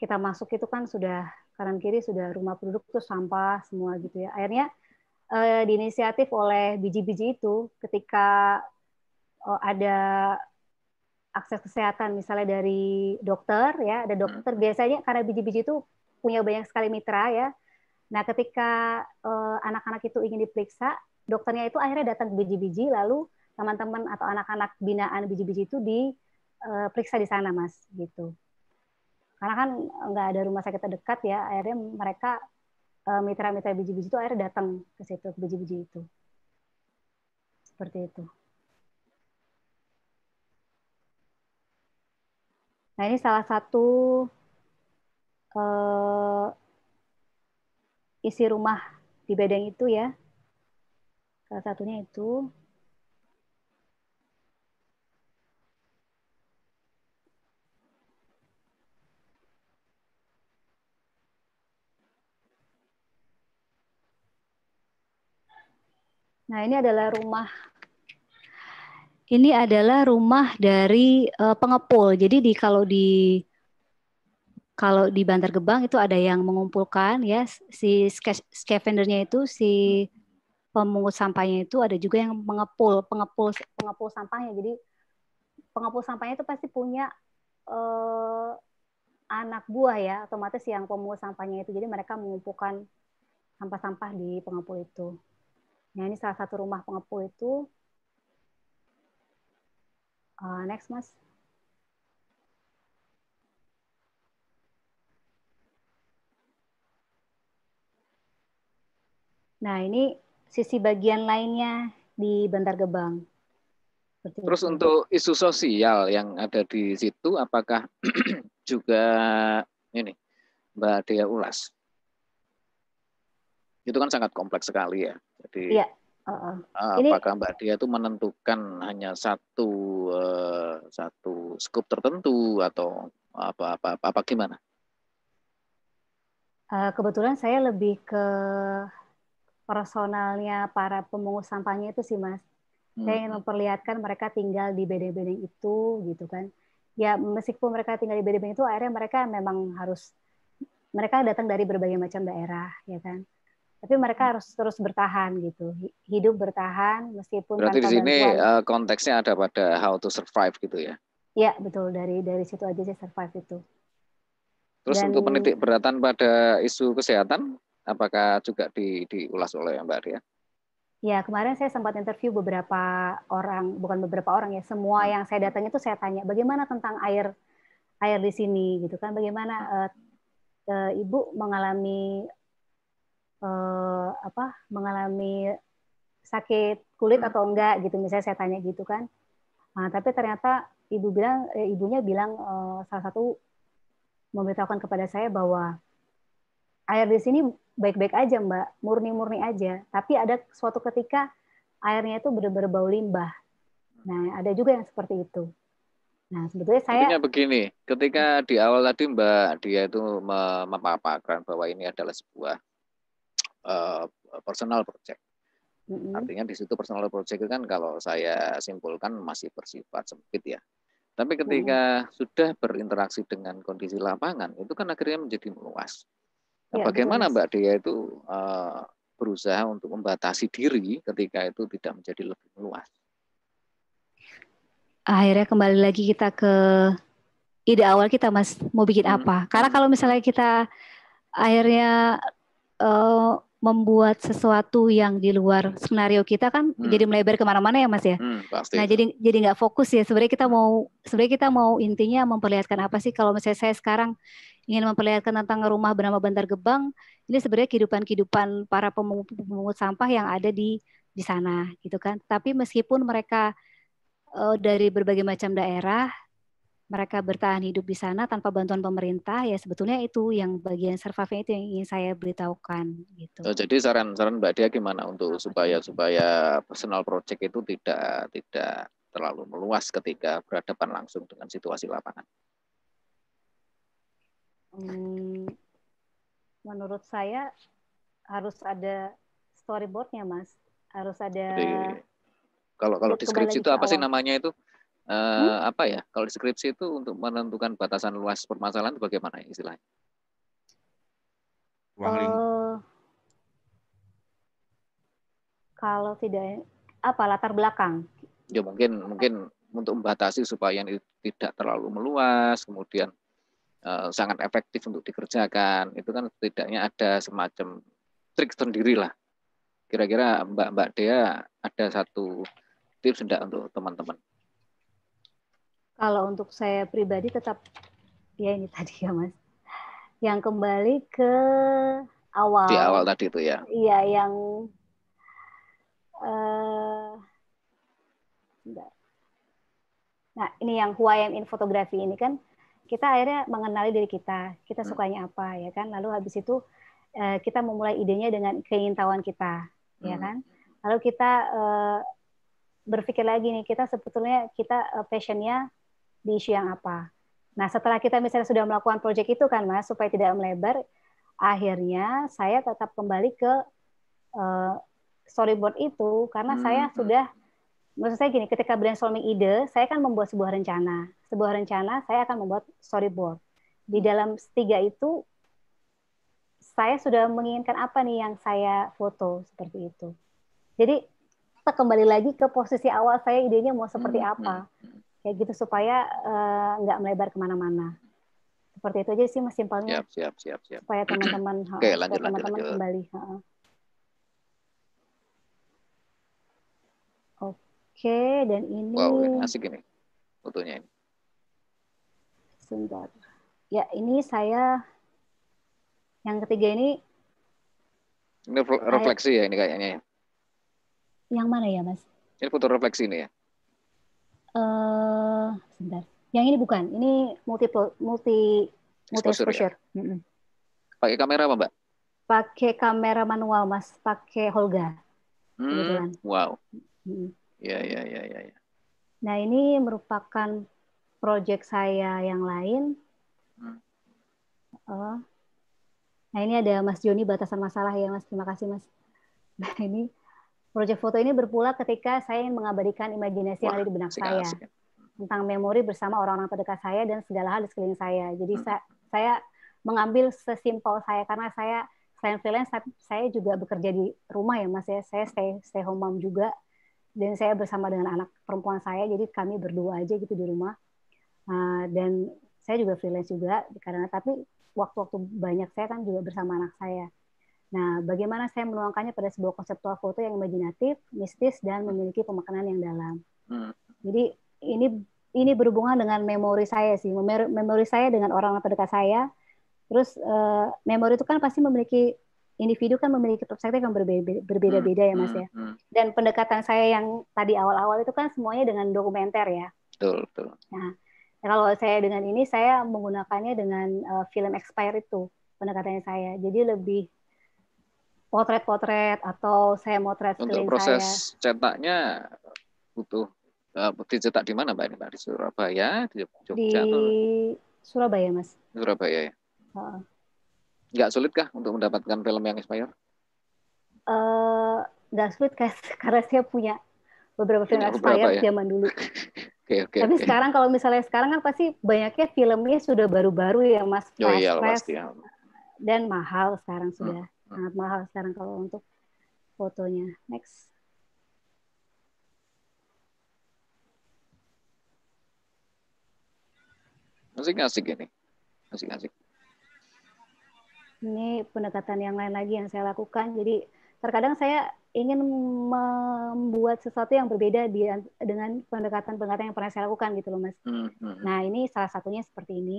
kita masuk itu kan sudah kanan kiri sudah rumah penduduk terus sampah semua gitu ya. Akhirnya eh, diinisiatif oleh biji-biji itu ketika oh, ada akses kesehatan misalnya dari dokter ya ada hmm. dokter biasanya karena biji-biji itu punya banyak sekali mitra ya nah ketika eh, anak-anak uh, itu ingin diperiksa dokternya itu akhirnya datang ke biji-biji lalu teman-teman atau anak-anak binaan biji-biji itu diperiksa eh, di sana mas gitu karena kan nggak ada rumah sakit terdekat ya akhirnya mereka eh, mitra-mitra biji-biji itu akhirnya datang ke situ ke biji-biji itu seperti itu Nah ini salah satu uh, isi rumah di bedeng itu ya. Salah satunya itu. Nah, ini adalah rumah ini adalah rumah dari uh, pengepul. Jadi di kalau di kalau di Bantar Gebang itu ada yang mengumpulkan ya si scavengernya itu si pemungut sampahnya itu ada juga yang mengepul pengepul pengepul sampahnya. Jadi pengepul sampahnya itu pasti punya uh, anak buah ya otomatis yang pemungut sampahnya itu. Jadi mereka mengumpulkan sampah-sampah di pengepul itu. Nah ini salah satu rumah pengepul itu Uh, next, Mas. Nah, ini sisi bagian lainnya di Bantar Gebang. Seperti Terus
itu. untuk isu sosial yang ada di situ, apakah juga ini Mbak Dea ulas? Itu kan sangat kompleks sekali ya. Jadi Iya. Ah, apakah Mbak Dia itu menentukan hanya satu uh, satu skup tertentu atau apa apa apa, apa gimana?
Uh, kebetulan saya lebih ke personalnya para pemungut sampahnya itu sih mas. Hmm. Saya ingin hmm. memperlihatkan mereka tinggal di bedeng-bedeng itu gitu kan. Ya meskipun mereka tinggal di bedeng itu akhirnya mereka memang harus mereka datang dari berbagai macam daerah ya kan tapi mereka hmm. harus terus bertahan gitu hidup bertahan meskipun berarti di sini bantuan.
Eh, konteksnya ada pada how to survive gitu ya
ya betul dari dari situ aja sih survive itu terus Dan, untuk menitik
beratan pada isu kesehatan apakah juga di, diulas oleh mbak Ria
Ya, iya, kemarin saya sempat interview beberapa orang, bukan beberapa orang ya, semua hmm. yang saya datangi itu saya tanya, bagaimana tentang air air di sini gitu kan, bagaimana uh, ibu mengalami uh, apa mengalami sakit kulit hmm. atau enggak gitu misalnya saya tanya gitu kan nah, tapi ternyata ibu bilang eh, ibunya bilang uh, salah satu memberitahukan kepada saya bahwa air di sini baik-baik aja mbak murni-murni aja tapi ada suatu ketika airnya itu benar-benar bau limbah nah ada juga yang seperti itu Nah, sebetulnya saya Artinya
begini, ketika di awal tadi Mbak dia itu memaparkan bahwa ini adalah sebuah Eh, personal project. Mm-hmm. Artinya di situ personal project kan kalau saya simpulkan masih bersifat sempit ya. Tapi ketika mm-hmm. sudah berinteraksi dengan kondisi lapangan itu kan akhirnya menjadi meluas.
Nah, ya, bagaimana betul. Mbak
Dea itu uh, berusaha untuk membatasi diri ketika itu tidak menjadi lebih meluas?
Akhirnya kembali lagi kita ke ide awal kita mas mau bikin hmm. apa karena kalau misalnya kita akhirnya uh, membuat sesuatu yang di luar skenario kita kan hmm. jadi melebar kemana-mana ya mas ya. Hmm, Nah jadi jadi nggak fokus ya. Sebenarnya kita mau sebenarnya kita mau intinya memperlihatkan apa sih? Kalau misalnya saya sekarang ingin memperlihatkan tentang rumah bernama Bantar Gebang, ini sebenarnya kehidupan-kehidupan para pemungut sampah yang ada di di sana gitu kan. Tapi meskipun mereka uh, dari berbagai macam daerah, mereka bertahan hidup di sana tanpa bantuan pemerintah ya sebetulnya itu yang bagian survive itu yang ingin saya beritahukan
gitu. Oh, jadi saran-saran Mbak Dia gimana untuk supaya supaya personal project itu tidak tidak terlalu meluas ketika berhadapan langsung dengan situasi lapangan?
Hmm, menurut saya harus ada storyboardnya mas, harus ada. Jadi,
kalau kalau deskripsi itu apa sih namanya itu? hmm? Eh, apa ya iya. kalau deskripsi itu untuk menentukan batasan luas permasalahan itu bagaimana istilahnya? Uh,
kalau tidak apa latar belakang?
Ya mungkin mungkin untuk membatasi supaya ini tidak terlalu meluas, kemudian uh, sangat efektif untuk dikerjakan. Itu kan setidaknya ada semacam trik sendiri lah. Kira-kira Mbak Mbak dia ada satu tips tidak untuk teman-teman?
Kalau untuk saya pribadi tetap ya ini tadi ya Mas. Yang kembali ke awal. Di awal tadi itu ya. Iya yang uh, Nah ini yang who I am in fotografi ini kan kita akhirnya mengenali diri kita, kita hmm. sukanya hmm. apa ya kan. Lalu habis itu uh, kita memulai idenya dengan keingintahuan kita ya hmm. ya kan. Lalu kita uh, berpikir lagi nih kita sebetulnya kita uh, passionnya di isu yang apa. Nah, setelah kita misalnya sudah melakukan proyek itu kan, Mas, supaya tidak melebar, akhirnya saya tetap kembali ke uh, storyboard itu karena hmm. saya hmm. sudah maksud saya gini, ketika brainstorming ide, saya akan membuat sebuah rencana. Sebuah rencana saya akan membuat storyboard. Di dalam tiga itu saya sudah menginginkan apa nih yang saya foto seperti itu. Jadi kita kembali lagi ke posisi awal saya idenya mau seperti hmm, hmm, apa kayak gitu supaya uh, nggak melebar kemana-mana seperti itu aja sih mas simpelnya siap, siap, siap, siap. supaya teman-teman okay, lanjut, supaya teman-teman kembali oke okay, dan ini wow ini asik
ini fotonya ini
sebentar ya ini saya yang ketiga ini
ini refleksi saya, ya ini kayaknya ya.
yang mana ya mas
ini foto refleksi ini ya
uh, sebentar. Yang ini bukan. Ini multiple multi multi ya? exposure. exposure. Ya? Mm -hmm.
Pakai kamera apa, Mbak?
Pakai kamera manual, Mas. Pakai Holga. Hmm, wow. Mm. Ya, ya, ya, ya, Nah, ini merupakan proyek saya yang lain. Hmm. Oh. nah, ini ada Mas Joni batasan masalah ya, Mas. Terima kasih, Mas. Nah, ini Proyek foto ini berpula ketika saya ingin mengabadikan imajinasi Wah, yang ada di benak saya asik. tentang memori bersama orang-orang terdekat saya dan segala hal di sekeliling saya. Jadi hmm. saya, saya mengambil sesimpel saya karena saya selain freelance saya juga bekerja di rumah ya Mas ya. Saya stay stay home mom juga dan saya bersama dengan anak perempuan saya jadi kami berdua aja gitu di rumah. Uh, dan saya juga freelance juga karena tapi waktu-waktu banyak saya kan juga bersama anak saya Nah, bagaimana saya menuangkannya pada sebuah konseptual foto yang imajinatif, mistis, dan memiliki pemakanan yang dalam. Hmm. Jadi ini ini berhubungan dengan memori saya sih, memori saya dengan orang terdekat saya. Terus uh, memori itu kan pasti memiliki individu kan memiliki perspektif yang berbeda-beda ya mas hmm, ya. Hmm, hmm. Dan pendekatan saya yang tadi awal-awal itu kan semuanya dengan dokumenter ya. Betul betul. Nah kalau saya dengan ini saya menggunakannya dengan uh, film expired itu pendekatannya saya. Jadi lebih potret-potret atau saya motret Untuk proses
cetaknya butuh uh, dicetak di mana Mbak ini? Mbak? Di Surabaya, di Di atau?
Surabaya, Mas.
Surabaya ya.
Uh.
sulit kah untuk mendapatkan film yang inspire?
Uh, nggak sulit karena saya punya beberapa film punya expired beberapa, ya? zaman dulu.
okay, okay, Tapi okay. sekarang
kalau misalnya sekarang kan pasti banyaknya filmnya sudah baru-baru ya Mas. Oh, iya, pasti, ya. Dan mahal sekarang sudah. Hmm sangat mahal sekarang kalau untuk fotonya. Next.
Asik-asik ini. Asik-asik.
Ini pendekatan yang lain lagi yang saya lakukan. Jadi terkadang saya ingin membuat sesuatu yang berbeda di, dengan pendekatan-pendekatan yang pernah saya lakukan gitu loh mas. Mm -hmm. Nah ini salah satunya seperti ini.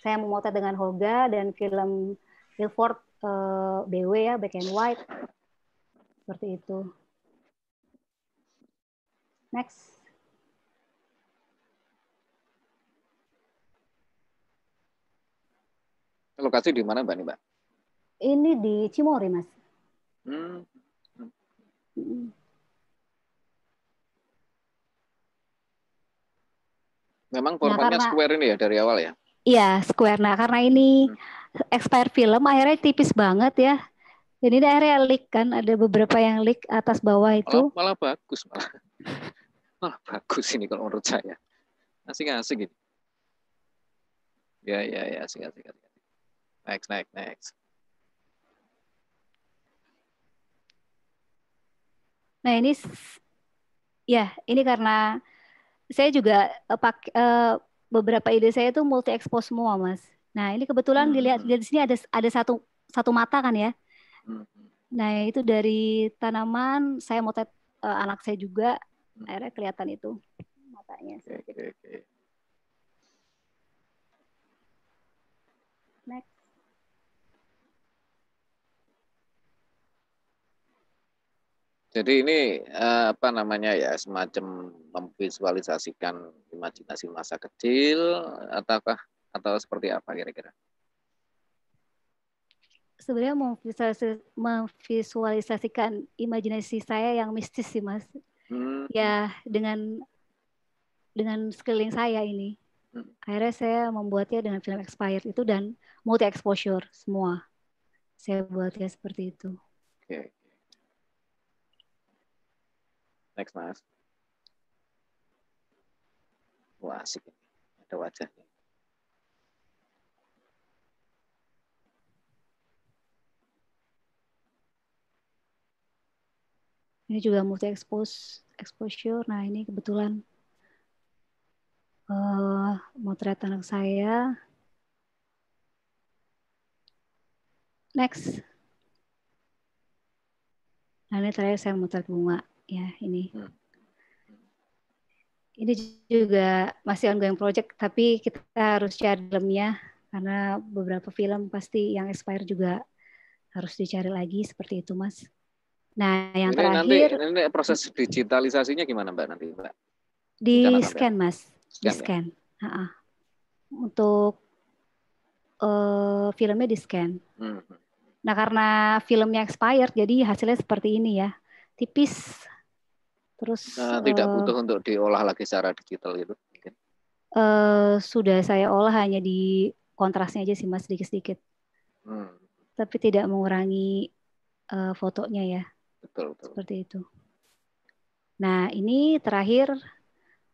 Saya memotret dengan Hoga dan film Ilford uh, eh, BW ya black and white seperti itu. Next.
Lokasi di mana, Mbak? Nih, Mbak?
Ini di Cimory, Mas. Hmm. hmm.
Memang nah, formatnya nah, karena, square ini ya dari awal ya?
Iya, square. Nah, karena ini hmm. Expired film akhirnya tipis banget ya. Ini daerah leak kan ada beberapa yang leak atas bawah itu.
Malah, malah bagus malah. Malah bagus ini kalau menurut saya. Asik-asik gitu. Ya ya ya asik asik asik. Next next next.
Nah ini ya ini karena saya juga eh, pakai eh, beberapa ide saya itu multi expose semua mas Nah, ini kebetulan dilihat hmm. di sini ada ada satu satu mata kan ya. Hmm. Nah, itu dari tanaman saya motret uh, anak saya juga hmm. akhirnya kelihatan itu matanya. Oke, oke, oke. Next.
Jadi ini eh, apa namanya ya semacam memvisualisasikan imajinasi masa kecil ataukah atau seperti apa kira-kira?
Sebenarnya memvisualisasi, memvisualisasikan imajinasi saya yang mistis sih mas. Hmm. Ya dengan dengan sekeliling saya ini. Hmm. Akhirnya saya membuatnya dengan film expired itu dan multi exposure semua. Saya buatnya seperti itu. Oke. Okay.
Next mas. Wah asik. Ada wajahnya.
ini juga multi expose exposure nah ini kebetulan uh, motret anak saya next nah ini terakhir saya motret bunga ya ini ini juga masih ongoing project tapi kita harus cari dalamnya karena beberapa film pasti yang expire juga harus dicari lagi seperti itu mas Nah, yang Ini terakhir
nanti, nanti proses digitalisasinya gimana Mbak nanti Mbak?
Di scan Mas, scan, di scan. Ya? Ha -ha. Untuk uh, filmnya di scan. Hmm. Nah, karena filmnya expired, jadi hasilnya seperti ini ya, tipis. Terus nah, uh, tidak eh, butuh
untuk diolah lagi secara digital gitu.
Uh, sudah saya olah hanya di kontrasnya aja sih mas sedikit-sedikit. Hmm. Tapi tidak mengurangi uh, fotonya ya. Betul, betul. Seperti itu. Nah, ini terakhir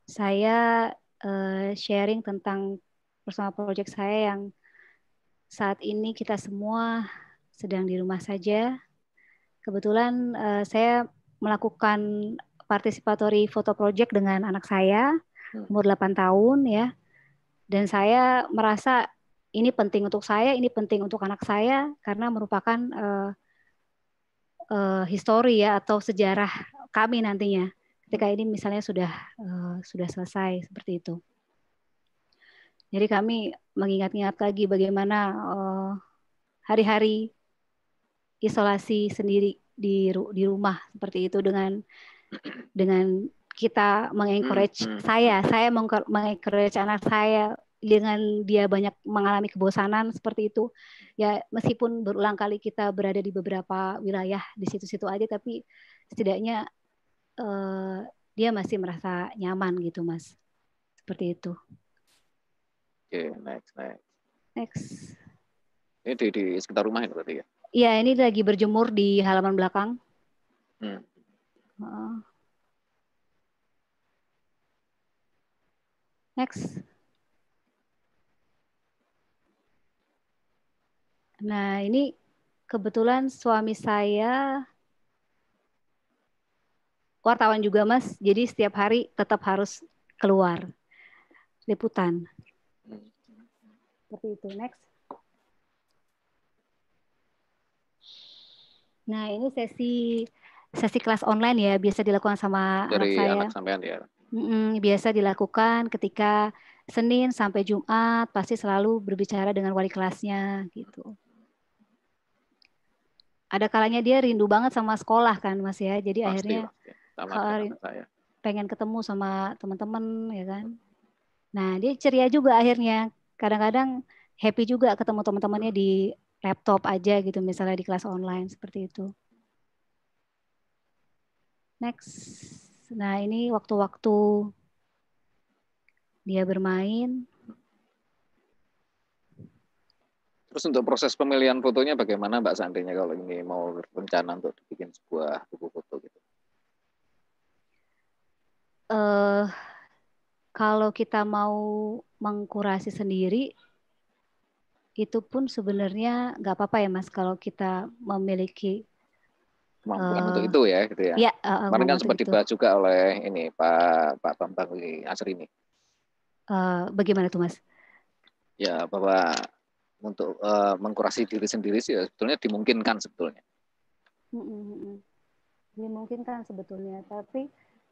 saya uh, sharing tentang personal project saya yang saat ini kita semua sedang di rumah saja. Kebetulan uh, saya melakukan participatory foto project dengan anak saya hmm. umur 8 tahun ya. Dan saya merasa ini penting untuk saya, ini penting untuk anak saya karena merupakan uh, uh, histori ya atau sejarah kami nantinya ketika ini misalnya sudah uh, sudah selesai seperti itu. Jadi kami mengingat-ingat lagi bagaimana hari eh, hari-hari isolasi sendiri di di rumah seperti itu dengan dengan kita hmm, mengencourage hmm, hmm. saya, saya mengencourage anak saya dengan dia banyak mengalami kebosanan seperti itu ya meskipun berulang kali kita berada di beberapa wilayah di situ-situ aja tapi setidaknya eh, dia masih merasa nyaman gitu mas seperti itu oke okay, next next next
ini di, di sekitar rumah ini berarti ya
iya ini lagi berjemur di halaman belakang hmm. uh. next Nah, ini kebetulan suami saya wartawan juga, Mas. Jadi setiap hari tetap harus keluar liputan. Seperti itu. Next. Nah, ini sesi sesi kelas online ya, biasa dilakukan sama Dari anak saya. anak sampean ya. biasa dilakukan ketika Senin sampai Jumat pasti selalu berbicara dengan wali kelasnya gitu ada kalanya dia rindu banget sama sekolah kan Mas ya. Jadi pasti, akhirnya pasti. pengen ketemu sama teman-teman ya kan. Nah, dia ceria juga akhirnya. Kadang-kadang happy juga ketemu teman-temannya di laptop aja gitu misalnya di kelas online seperti itu. Next. Nah, ini waktu-waktu dia bermain
Terus untuk proses pemilihan fotonya bagaimana Mbak seandainya kalau ini mau rencana untuk bikin sebuah buku
foto gitu? Uh, kalau kita mau mengkurasi sendiri, itu pun sebenarnya nggak apa-apa ya Mas kalau kita memiliki kemampuan uh, untuk itu ya gitu ya. Iya, uh, kan sempat dibahas
juga oleh ini Pak Pak Bambang Asri ini.
Uh, bagaimana tuh Mas?
Ya bapak untuk uh, mengkurasi diri sendiri sih ya, sebetulnya dimungkinkan sebetulnya.
Dimungkinkan sebetulnya, tapi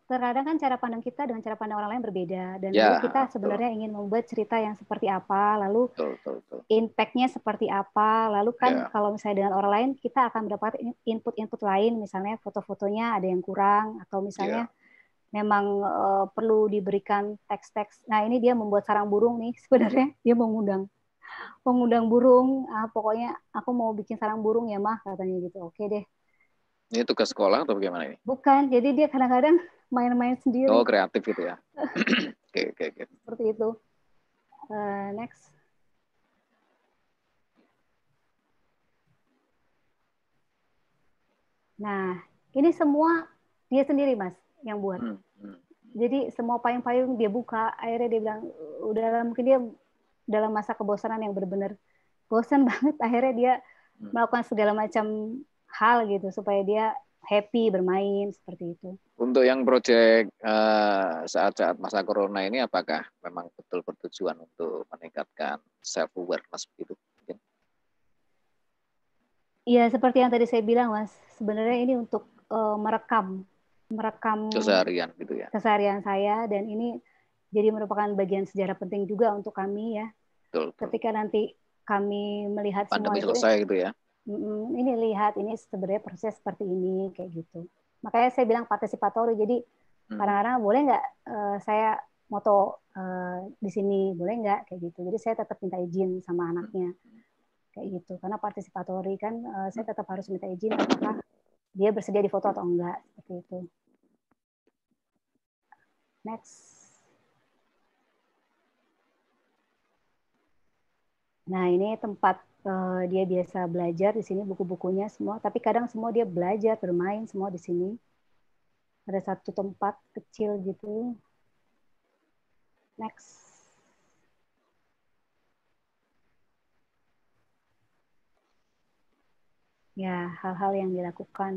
terkadang kan cara pandang kita dengan cara pandang orang lain berbeda dan ya, kita sebenarnya betul. ingin membuat cerita yang seperti apa, lalu impactnya seperti apa, lalu kan ya. kalau misalnya dengan orang lain kita akan mendapat input-input lain, misalnya foto-fotonya ada yang kurang atau misalnya ya memang uh, perlu diberikan teks-teks. Nah ini dia membuat sarang burung nih sebenarnya dia mengundang pengundang burung ah, pokoknya aku mau bikin sarang burung ya mah katanya gitu oke deh
ini tugas sekolah atau bagaimana ini
bukan jadi dia kadang-kadang main-main sendiri oh
kreatif gitu ya oke
oke oke
seperti itu uh, next nah ini semua dia sendiri mas yang buat Hmm. hmm, hmm. jadi semua payung-payung dia buka akhirnya dia bilang udah mungkin dia dalam masa kebosanan yang benar-benar bosan banget akhirnya dia hmm. melakukan segala macam hal gitu supaya dia happy bermain seperti itu.
Untuk yang proyek eh, saat-saat masa corona ini apakah memang betul bertujuan untuk meningkatkan self awareness begitu?
Iya seperti yang tadi saya bilang mas, sebenarnya ini untuk uh, merekam merekam keseharian gitu ya. Keseharian saya dan ini jadi merupakan bagian sejarah penting juga untuk kami ya. Betul, betul. Ketika nanti kami melihat Pandemi semua selesai itu, gitu ya. Ini lihat ini sebenarnya proses seperti ini kayak gitu. Makanya saya bilang partisipatori. Jadi hmm. kadang-kadang boleh nggak uh, saya moto uh, di sini boleh nggak kayak gitu. Jadi saya tetap minta izin sama anaknya kayak gitu. Karena partisipatori kan uh, saya tetap harus minta izin apakah dia bersedia difoto atau enggak seperti itu. Next. Nah, ini tempat uh, dia biasa belajar di sini buku-bukunya semua, tapi kadang semua dia belajar bermain semua di sini. Ada satu tempat kecil gitu. Next. Ya, hal-hal yang dilakukan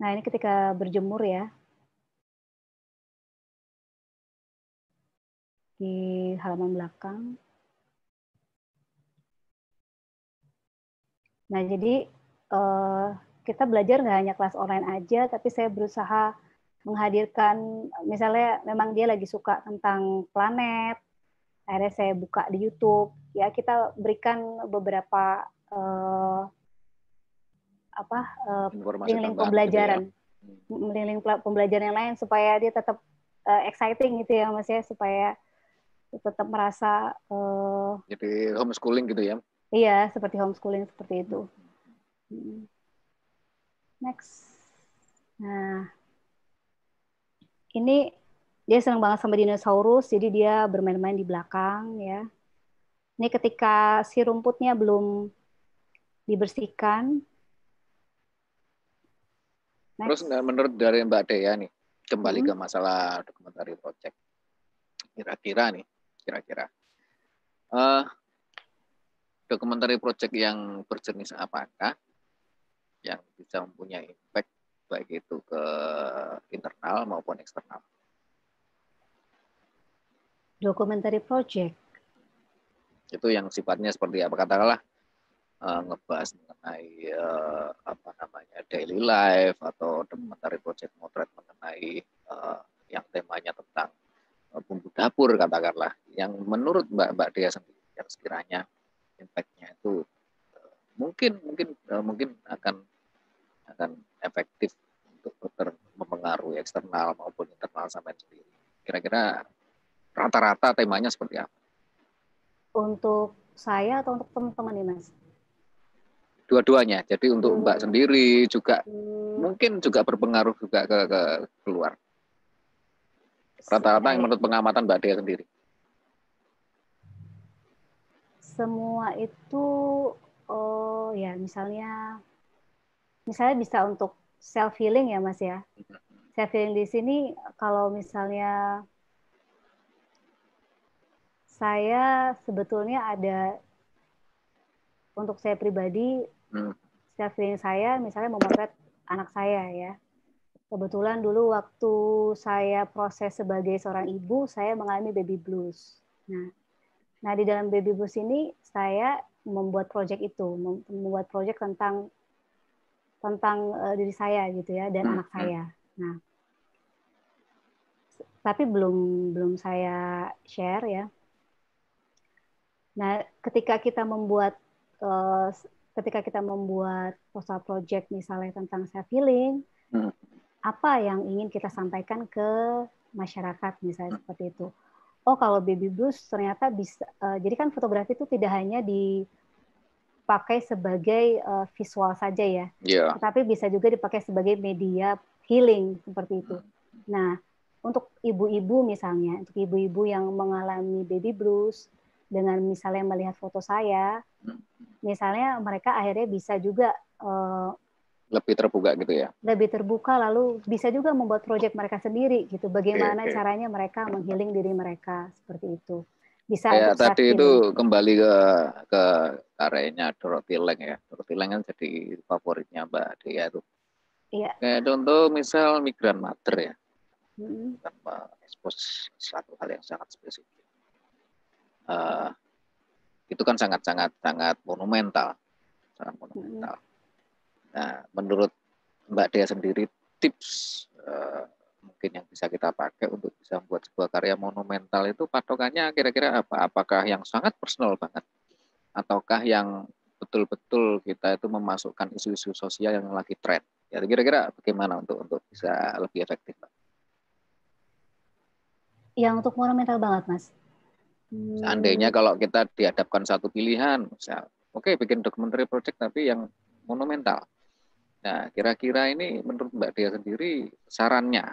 Nah, ini ketika berjemur ya. di halaman belakang. Nah, jadi eh, kita belajar nggak hanya kelas online aja, tapi saya berusaha menghadirkan, misalnya memang dia lagi suka tentang planet, akhirnya saya buka di YouTube. Ya, kita berikan beberapa uh, apa uh, link-link pembelajaran, gitu ya. mm, link-link pembelajaran yang lain supaya dia tetap uh, exciting gitu ya, Mas ya, supaya tetap merasa uh,
jadi homeschooling gitu ya
iya seperti homeschooling seperti itu hmm. next nah ini dia senang banget sama dinosaurus jadi dia bermain-main di belakang ya ini ketika si rumputnya belum dibersihkan
Next. Terus nah, menurut dari Mbak Dea nih, kembali hmm. ke masalah dokumentari project. Kira-kira nih, kira-kira. Uh, dokumentari project yang berjenis apakah yang bisa mempunyai impact baik itu ke internal maupun eksternal.
Dokumentari project.
Itu yang sifatnya seperti apa katakanlah uh, ngebahas mengenai uh, apa namanya daily life atau dokumentari project motret mengenai uh, yang temanya tentang bumbu dapur katakanlah yang menurut Mbak Mbak dia sendiri yang sekiranya impactnya itu eh, mungkin mungkin eh, mungkin akan akan efektif untuk ter mempengaruhi eksternal maupun internal sampai sendiri. Kira-kira rata-rata temanya seperti apa?
Untuk saya atau untuk teman-teman nih mas?
Dua-duanya. Jadi untuk Mbak hmm. sendiri juga hmm. mungkin juga berpengaruh juga ke, ke keluar. Rata-rata yang menurut pengamatan Mbak Dea sendiri.
Semua itu oh ya misalnya misalnya bisa untuk self healing ya Mas ya. Self healing di sini kalau misalnya saya sebetulnya ada untuk saya pribadi hmm. self healing saya misalnya memotret anak saya ya Kebetulan dulu waktu saya proses sebagai seorang ibu, saya mengalami baby blues. Nah, nah di dalam baby blues ini saya membuat proyek itu, membuat proyek tentang tentang uh, diri saya gitu ya dan anak hmm, hmm. saya. Nah, tapi belum belum saya share ya. Nah, ketika kita membuat uh, ketika kita membuat sosial project misalnya tentang self healing, hmm apa yang ingin kita sampaikan ke masyarakat misalnya seperti itu. Oh kalau baby blues ternyata bisa uh, jadi kan fotografi itu tidak hanya dipakai sebagai uh, visual saja ya, yeah. Iya. tapi bisa juga dipakai sebagai media healing seperti itu. Nah untuk ibu-ibu misalnya, untuk ibu-ibu yang mengalami baby blues dengan misalnya melihat foto saya, misalnya mereka akhirnya bisa juga uh,
lebih terbuka gitu ya.
Lebih terbuka lalu bisa juga membuat proyek mereka sendiri gitu. Bagaimana okay, caranya mereka menghiling diri mereka seperti itu. Bisa ya, tadi itu
kembali ke ke areanya Dorothy Lang ya. Dorothy Lang kan jadi favoritnya Mbak Dea itu. Iya. Kayak contoh misal migran mater ya. -hmm. Tanpa expose satu hal yang sangat spesifik. Uh, itu kan sangat sangat sangat monumental, sangat hmm. monumental. Nah, menurut Mbak Dea sendiri tips eh, mungkin yang bisa kita pakai untuk bisa membuat sebuah karya monumental itu patokannya kira-kira apa? Apakah yang sangat personal banget ataukah yang betul-betul kita itu memasukkan isu-isu sosial yang lagi tren? Ya kira-kira bagaimana untuk untuk bisa lebih efektif,
Yang untuk monumental banget, Mas. Hmm. Seandainya
kalau kita dihadapkan satu pilihan, misal, oke okay, bikin dokumenter project tapi yang monumental. Nah, kira-kira ini menurut Mbak Dea sendiri sarannya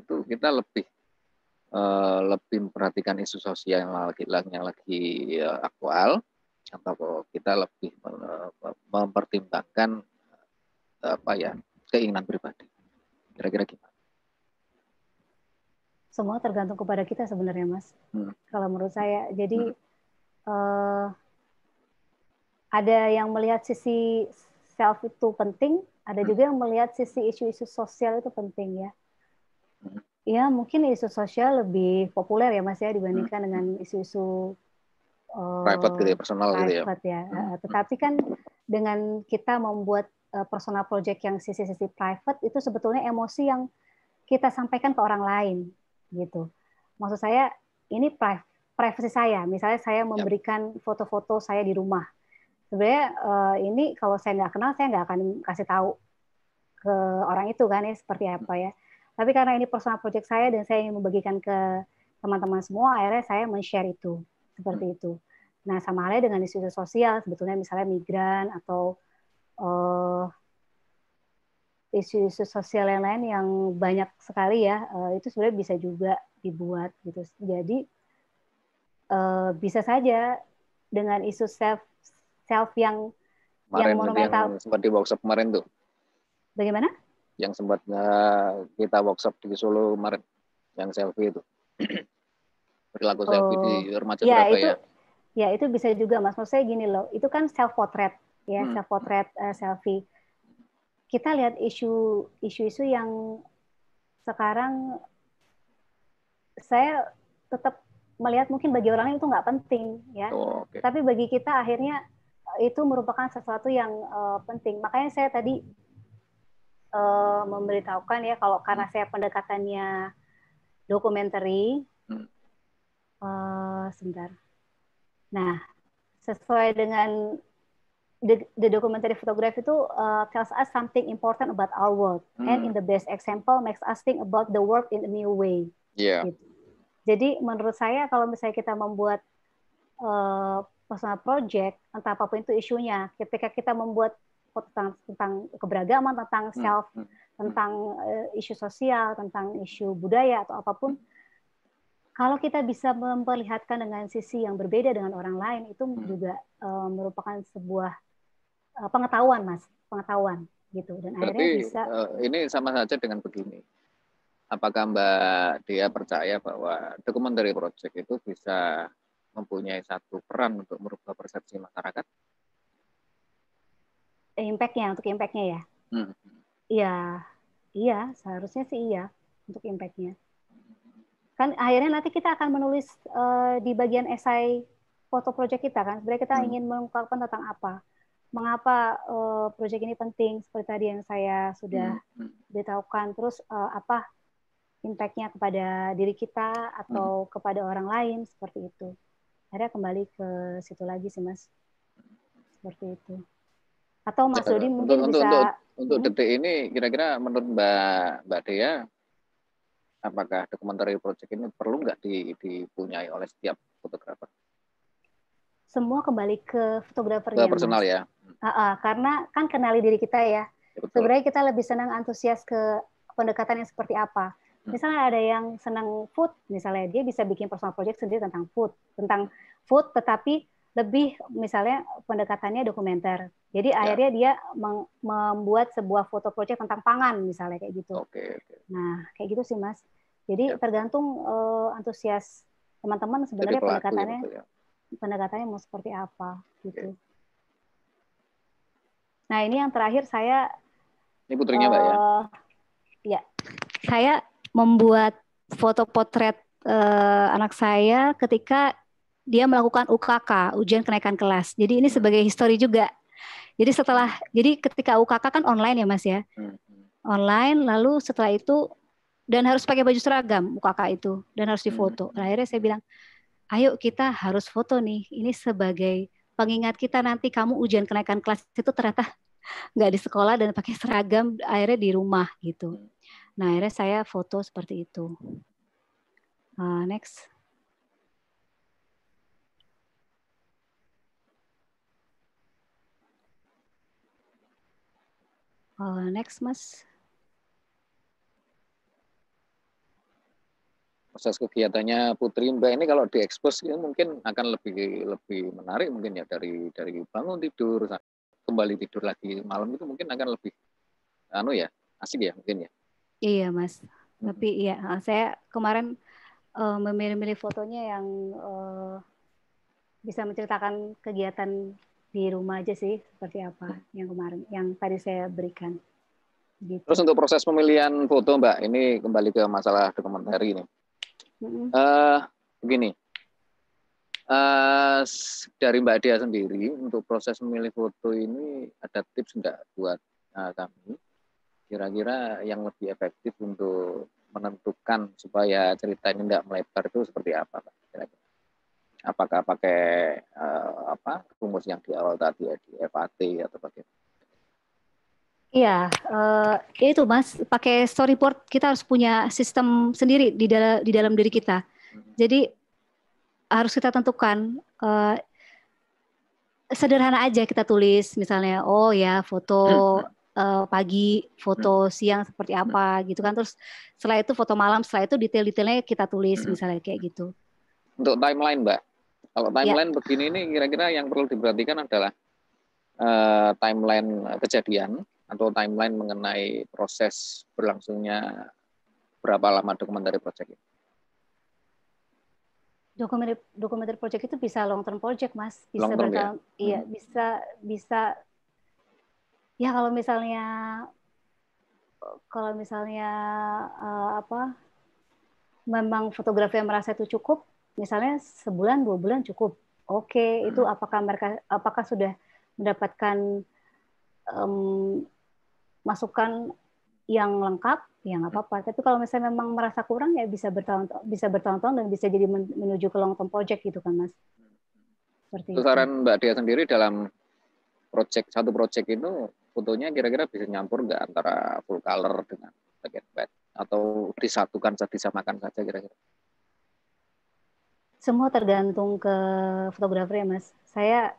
itu kita lebih uh, lebih memperhatikan isu sosial yang lagi yang lagi uh, aktual atau kita lebih mempertimbangkan eh, apa ya keinginan pribadi. Kira-kira gimana?
Semua tergantung kepada kita sebenarnya, Mas. Hmm. Kalau menurut saya, jadi hmm. uh, ada yang melihat sisi self itu penting, ada hmm. juga yang melihat sisi isu-isu sosial itu penting ya. Hmm. Ya mungkin isu sosial lebih populer ya Mas ya dibandingkan hmm. dengan isu-isu uh, private gitu ya, personal private gitu ya. ya. Uh, tetapi kan dengan kita membuat uh, personal project yang sisi-sisi private itu sebetulnya emosi yang kita sampaikan ke orang lain gitu. Maksud saya ini private privacy saya. Misalnya saya ya. memberikan foto-foto saya di rumah sebenarnya uh, ini kalau saya nggak kenal saya nggak akan kasih tahu ke orang itu kan ya seperti apa ya tapi karena ini personal project saya dan saya ingin membagikan ke teman-teman semua akhirnya saya men-share itu seperti hmm. itu nah sama halnya dengan isu sosial sebetulnya misalnya migran atau uh, isu-isu sosial yang lain yang banyak sekali ya eh, itu sebenarnya bisa juga dibuat gitu jadi bisa saja dengan isu self self yang kemarin yang monumental.
seperti workshop kemarin tuh. Bagaimana? Yang sempat eh, kita workshop di Solo kemarin, yang selfie itu. Perilaku oh, selfie di oh. remaja ya, Itu,
ya itu bisa juga mas. Maksud saya gini loh, itu kan self portrait ya, hmm. self portrait uh, eh, selfie. Kita lihat isu isu-isu yang sekarang saya tetap melihat mungkin bagi orang itu nggak penting ya, oh, okay. tapi bagi kita akhirnya itu merupakan sesuatu yang uh, penting. Makanya saya tadi uh, memberitahukan ya kalau karena hmm. saya pendekatannya dokumenter, hmm. uh, sebentar. Nah, sesuai dengan the, the documentary photograph itu uh, tells us something important about our world hmm. and in the best example makes us think about the world in a new way. Yeah. Gitu. Jadi menurut saya kalau misalnya kita membuat uh, personal project, entah apapun itu isunya, ketika kita membuat tentang, tentang keberagaman, tentang hmm, self, hmm. hmm. tentang uh, isu sosial, tentang isu budaya atau apapun, kalau kita bisa memperlihatkan dengan sisi yang berbeda dengan orang lain, itu hmm. juga uh, merupakan sebuah uh, pengetahuan, mas, pengetahuan gitu. Dan Berarti, akhirnya bisa.
Uh, ini sama saja dengan begini. Apakah Mbak Dia percaya bahwa dokumenter project itu bisa mempunyai satu peran untuk merubah persepsi masyarakat?
Impactnya untuk impactnya ya. Hmm. Iya, iya seharusnya sih iya untuk impactnya. Kan akhirnya nanti kita akan menulis uh, di bagian esai foto project kita kan. Sebenarnya kita hmm. ingin mengungkapkan tentang apa, mengapa uh, project ini penting seperti tadi yang saya sudah hmm. hmm. beritahukan. Terus uh, apa impactnya kepada diri kita atau hmm. kepada orang lain seperti itu akhirnya kembali ke situ lagi sih mas seperti itu atau mas Dodi mungkin untuk, bisa untuk,
untuk hmm? detik ini kira-kira menurut mbak mbak Dea apakah dokumenter project ini perlu nggak dipunyai oleh setiap fotografer
semua kembali ke fotografer ke personal mas. ya uh, uh, karena kan kenali diri kita ya, ya sebenarnya kita lebih senang antusias ke pendekatan yang seperti apa Hmm. Misalnya ada yang senang food, misalnya dia bisa bikin personal project sendiri tentang food, tentang food tetapi lebih misalnya pendekatannya dokumenter. Jadi ya. akhirnya dia membuat sebuah foto project tentang pangan misalnya kayak gitu. Oke, oke. Nah, kayak gitu sih Mas. Jadi ya. tergantung uh, antusias teman-teman sebenarnya pelaku, pendekatannya gitu ya. pendekatannya mau seperti apa gitu. Oke. Nah, ini yang terakhir saya ini putrinya uh, Mbak ya. Eh, ya. Saya membuat foto potret eh, anak saya ketika dia melakukan UKK, ujian kenaikan kelas. Jadi ini hmm. sebagai histori juga. Jadi setelah jadi ketika UKK kan online ya Mas ya. Hmm. Online lalu setelah itu dan harus pakai baju seragam UKK itu dan harus difoto. Nah, akhirnya saya bilang, "Ayo kita harus foto nih. Ini sebagai pengingat kita nanti kamu ujian kenaikan kelas itu ternyata nggak di sekolah dan pakai seragam akhirnya di rumah gitu." Nah akhirnya saya foto seperti itu. Uh, next. Uh, next, Mas.
proses kegiatannya Putri Mbak ini kalau diekspos ya mungkin akan lebih lebih menarik mungkin ya dari dari bangun tidur kembali tidur lagi malam itu mungkin akan lebih anu ya asik ya mungkin ya
Iya, Mas. Tapi iya, saya kemarin uh, memilih-milih fotonya yang uh, bisa menceritakan kegiatan di rumah aja sih seperti apa yang kemarin yang tadi saya berikan. Gitu.
Terus untuk proses pemilihan foto Mbak, ini kembali ke masalah dokumenter ini. mm Uh, begini, uh, dari Mbak Dia sendiri untuk proses memilih foto ini ada tips nggak buat uh, kami? kira-kira yang lebih efektif untuk menentukan supaya cerita ini tidak melebar itu seperti apa Pak? Kira-kira. Apakah pakai uh, apa rumus yang di awal tadi ya di FAT atau bagaimana?
Iya, uh, itu Mas, pakai storyboard kita harus punya sistem sendiri di dalam di dalam diri kita. Mm-hmm. Jadi harus kita tentukan uh, sederhana aja kita tulis misalnya oh ya foto mm-hmm uh, pagi, foto hmm. siang seperti hmm. apa gitu kan. Terus setelah itu foto malam, setelah itu detail-detailnya kita tulis hmm. misalnya kayak gitu.
Untuk timeline, Mbak. Kalau ya. timeline ya. begini ini kira-kira yang perlu diperhatikan adalah uh, timeline kejadian atau timeline mengenai proses berlangsungnya berapa lama dokumen dari project ini
dokumen dokumenter project itu bisa long term project mas bisa long term, ya? bertahun ya? iya hmm. bisa bisa ya kalau misalnya kalau misalnya uh, apa memang fotografi yang merasa itu cukup misalnya sebulan dua bulan cukup oke okay, hmm. itu apakah mereka apakah sudah mendapatkan um, masukan yang lengkap ya nggak apa-apa tapi kalau misalnya memang merasa kurang ya bisa bertahun bisa bertahun-tahun dan bisa jadi menuju ke long term project gitu kan mas seperti itu
saran mbak dia sendiri dalam project satu project itu fotonya kira-kira bisa nyampur nggak antara full color dengan bagian bed atau disatukan saja disamakan saja
kira-kira semua tergantung ke fotografer ya mas saya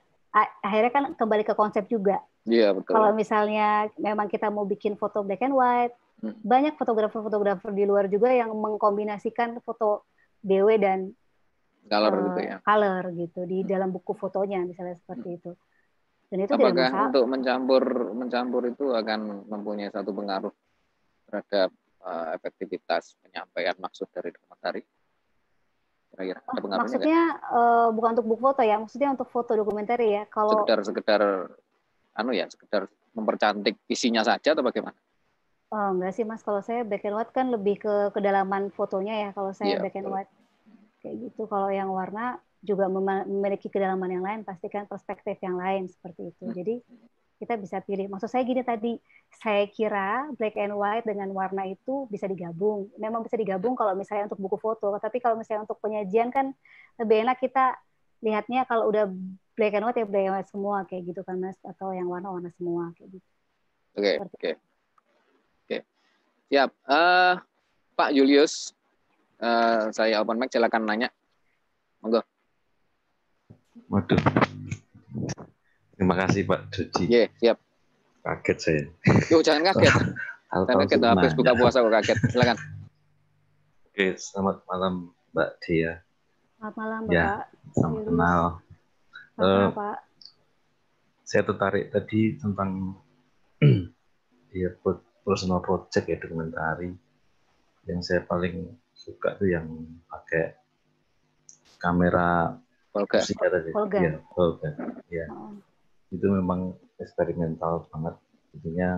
akhirnya kan kembali ke konsep juga
iya betul kalau
misalnya memang kita mau bikin foto black and white hmm. banyak fotografer-fotografer di luar juga yang mengkombinasikan foto DW dan color uh, gitu ya color gitu di hmm. dalam buku fotonya misalnya seperti hmm. itu dan itu Apakah tidak untuk
mencampur mencampur itu akan mempunyai satu pengaruh terhadap uh, efektivitas penyampaian maksud dari dokumentari? Kira-kira ada oh, pengaruhnya? Maksudnya
uh, bukan untuk buku foto ya, maksudnya untuk foto dokumenter ya. Kalau sekedar
sekedar anu ya, sekedar mempercantik isinya saja atau bagaimana?
Oh, enggak sih Mas, kalau saya back and white kan lebih ke kedalaman fotonya ya kalau saya yeah, back and white. Kayak gitu. Kalau yang warna juga memiliki kedalaman yang lain, pastikan perspektif yang lain seperti itu. Hmm. Jadi kita bisa pilih. Maksud saya gini tadi, saya kira black and white dengan warna itu bisa digabung. Memang bisa digabung kalau misalnya untuk buku foto, tapi kalau misalnya untuk penyajian kan lebih enak kita lihatnya kalau udah black and white ya black and white semua kayak gitu kan Mas atau yang warna-warna semua kayak gitu.
Oke, oke. Oke. ya Pak Julius, uh, saya open mic silakan nanya. Monggo.
Waduh. Terima kasih Pak Joji. Iya, yeah, siap. Kaget saya.
Yuk, jangan
kaget.
jangan kaget, habis buka puasa kok kaget. Silakan. Oke, selamat malam Mbak Dia.
Selamat malam ya, Mbak. Ya, salam kenal. Selamat uh, Pak.
Saya tertarik tadi tentang ya, personal project ya dokumentari yang saya paling suka tuh yang pakai kamera Volga. Volga. Ya, Volga. Ya. Oh. Itu memang eksperimental banget. Jadinya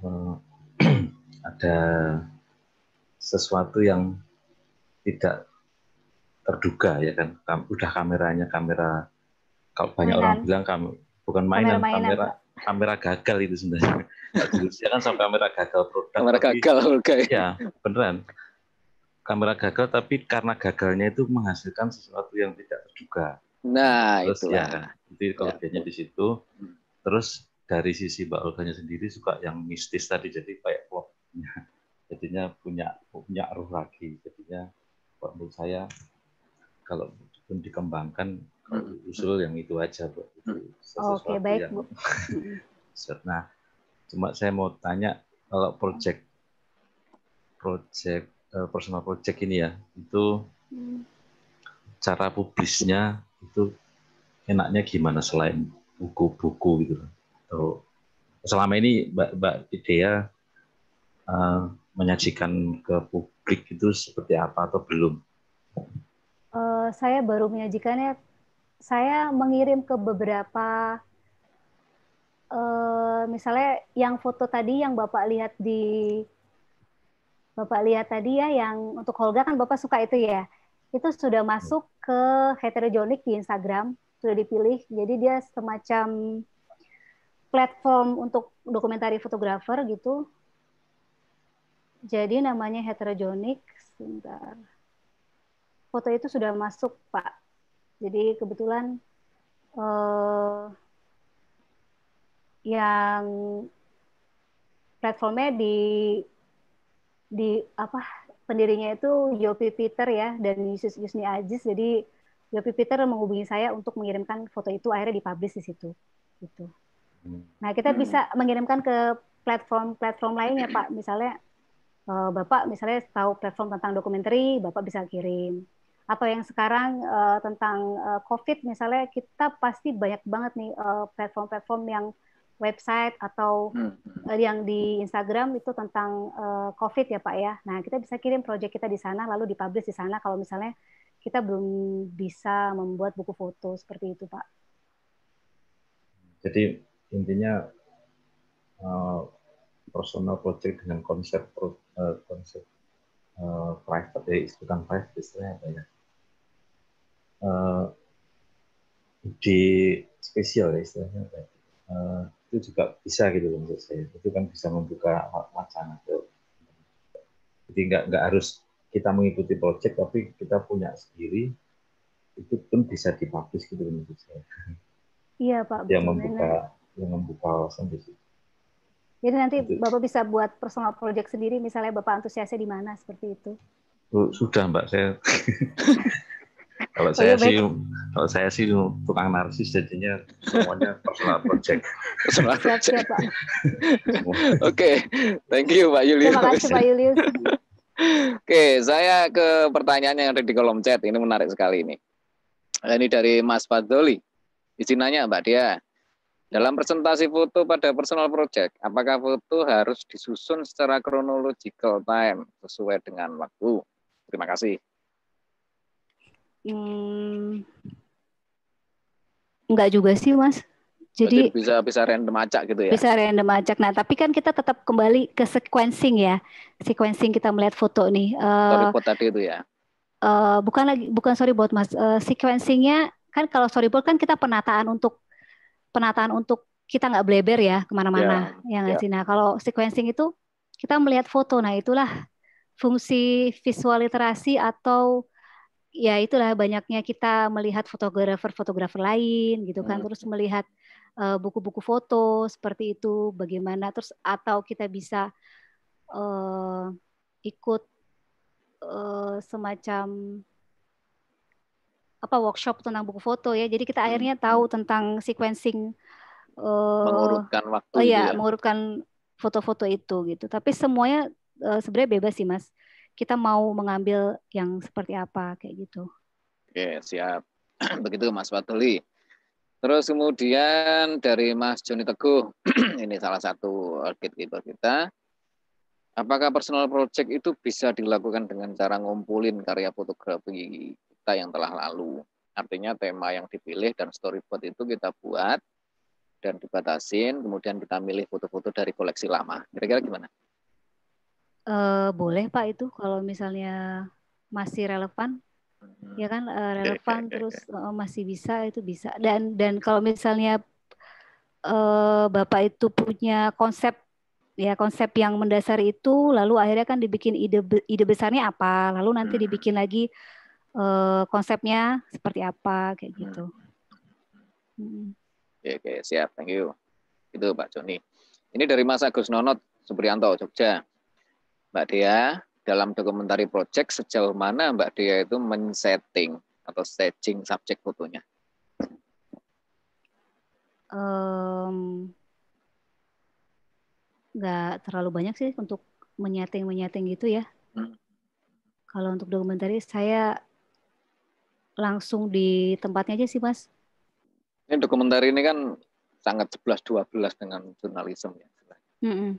uh, ada sesuatu yang tidak terduga ya kan. Udah kameranya kamera kalau banyak mainan. orang bilang kamu bukan mainan, kamera, mainan kamera kamera gagal itu sebenarnya. Jurusnya kan sampai kamera gagal produk. Kamera tapi, gagal, oke. Okay. Ya, beneran kamera gagal tapi karena gagalnya itu menghasilkan sesuatu yang tidak terduga.
Nah, terus ya, itulah. ya
kan? itu kalau ya. di situ. Terus dari sisi Mbak Olganya sendiri suka yang mistis tadi jadi kayak plotnya jadinya punya punya ruh lagi jadinya menurut saya kalau pun dikembangkan kalau hmm. usul yang itu aja Bu. Hmm. Oke, okay, baik yang... Bu. nah, cuma saya mau tanya kalau project project Eh, personal project ini ya itu hmm. cara publisnya itu enaknya gimana selain buku-buku gitu atau selama ini Mbak Mbak Idea uh, menyajikan ke publik itu seperti apa atau belum?
Uh, saya baru menyajikannya saya mengirim ke beberapa uh, misalnya yang foto tadi yang Bapak lihat di Bapak lihat tadi ya yang untuk Holga kan Bapak suka itu ya. Itu sudah iya. masuk ke heterogenik di Instagram, sudah dipilih. Jadi dia semacam platform untuk dokumentari fotografer gitu. Jadi namanya heterogenik. Sebentar. Foto itu sudah masuk, Pak. Jadi kebetulan eh, yang platformnya di di apa pendirinya itu Yopi Peter ya dan Yusuf Yusni Ajis. Jadi Yopi Peter menghubungi saya untuk mengirimkan foto itu akhirnya dipublish di situ. Gitu. Nah, kita hmm. bisa mengirimkan ke platform-platform lainnya, Pak. Misalnya eh, Bapak misalnya tahu platform tentang dokumenter Bapak bisa kirim. Atau yang sekarang eh, tentang eh, COVID misalnya kita pasti banyak banget nih platform-platform yang website atau hmm. Eh, yang di Instagram itu tentang uh, COVID ya Pak ya. Nah kita bisa kirim proyek kita di sana lalu dipublish di sana kalau misalnya kita belum bisa membuat buku foto seperti itu Pak.
Jadi intinya uh, personal project dengan konsep uh, konsep uh, private ya bukan private istilahnya apa ya? Uh, di spesial ya istilahnya apa ya? Uh, itu juga bisa gitu loh menurut saya itu kan bisa membuka wacana tuh jadi nggak nggak harus kita mengikuti project tapi kita punya sendiri itu pun bisa dipublish gitu menurut saya
iya pak yang membuka bener. yang membuka wawasan di jadi nanti itu. bapak bisa buat personal project sendiri misalnya bapak antusiasnya di mana seperti itu
oh, sudah mbak saya Kalau oh, saya iya, sih, kalau saya sih tukang narsis jadinya semuanya personal project. personal project. Oke, okay. thank you Pak Julius. Terima kasih Pak Julius. Oke, saya
ke pertanyaan yang ada di kolom chat. Ini menarik sekali ini. Ini dari Mas Fadzoli. Izin nanya Mbak Dia. Dalam presentasi foto pada personal project, apakah foto harus disusun secara chronological time sesuai dengan waktu? Terima kasih.
Hmm, enggak juga sih, Mas. Jadi,
bisa bisa random acak gitu ya. Bisa
random acak. Nah, tapi kan kita tetap kembali ke sequencing ya. Sequencing kita melihat foto nih. Uh,
tadi itu ya.
Uh, bukan lagi bukan sorry buat Mas. Uh, sequencingnya kan kalau storyboard kan kita penataan untuk penataan untuk kita nggak bleber ya kemana-mana yeah. ya nggak yeah. Nah, kalau sequencing itu kita melihat foto. Nah, itulah fungsi visual literasi atau ya itulah banyaknya kita melihat fotografer-fotografer lain gitu kan, terus melihat eh, buku-buku foto seperti itu, bagaimana terus atau kita bisa uh, ikut uh, semacam apa workshop tentang buku foto ya. Jadi kita akhirnya hmm. tahu tentang sequencing uh, mengurutkan waktu. Oh ya, ya, mengurutkan foto-foto itu gitu. Tapi semuanya uh, sebenarnya bebas sih, Mas kita mau mengambil yang seperti apa kayak gitu.
Oke, siap. Begitu Mas Fatuli. Terus kemudian dari Mas Joni Teguh, ini salah satu gatekeeper kita. Apakah personal project itu bisa dilakukan dengan cara ngumpulin karya fotografi kita yang telah lalu? Artinya tema yang dipilih dan storyboard itu kita buat dan dibatasin, kemudian kita milih foto-foto dari koleksi lama. Kira-kira gimana?
Uh, boleh Pak itu kalau misalnya masih relevan, hmm. ya kan uh, relevan terus uh, masih bisa itu bisa. Dan dan kalau misalnya uh, Bapak itu punya konsep ya konsep yang mendasar itu, lalu akhirnya kan dibikin ide ide besarnya apa, lalu nanti hmm. dibikin lagi uh, konsepnya seperti apa kayak hmm. gitu. Hmm.
Oke, oke siap, thank you. Itu Pak Joni. Ini dari Mas Agus Nonot, Suprianto, Jogja. Mbak Dea dalam dokumentari project sejauh mana Mbak Dea itu men-setting atau staging subjek fotonya?
Um, nggak terlalu banyak sih untuk menyeting menyeting gitu ya. Hmm. Kalau untuk dokumentari saya langsung di tempatnya aja sih mas.
Ini dokumentari ini kan sangat 11-12 dengan jurnalisme ya. Mm -mm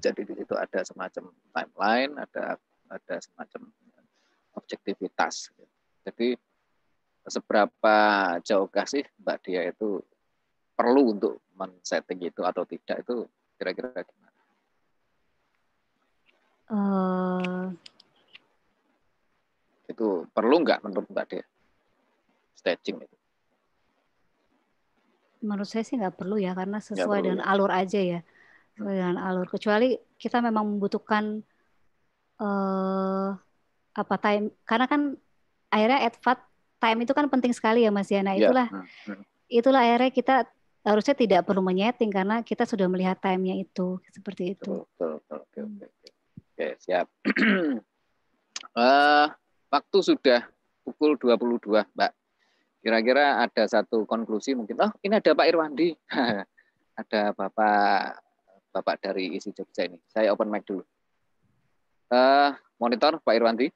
jadi di situ ada semacam timeline ada ada semacam objektivitas jadi seberapa jauh kasih mbak dia itu perlu untuk men-setting itu atau tidak itu kira-kira gimana?
Uh,
itu perlu nggak menurut mbak dia staging itu?
Menurut saya sih nggak perlu ya karena sesuai dengan ya. alur aja ya dengan alur kecuali kita memang membutuhkan uh, apa time karena kan akhirnya advat time itu kan penting sekali ya Mas Yana ya, itulah yeah. Nah. itulah akhirnya kita harusnya tidak perlu menyeting karena kita sudah melihat time nya itu seperti itu. Oke, Oke, oke.
siap. uh, waktu sudah pukul 22 Mbak. Kira-kira ada satu konklusi mungkin. Oh ini ada Pak Irwandi, ada Bapak Bapak dari isi Jogja ini. Saya open mic dulu. Uh, monitor Pak Irwandi.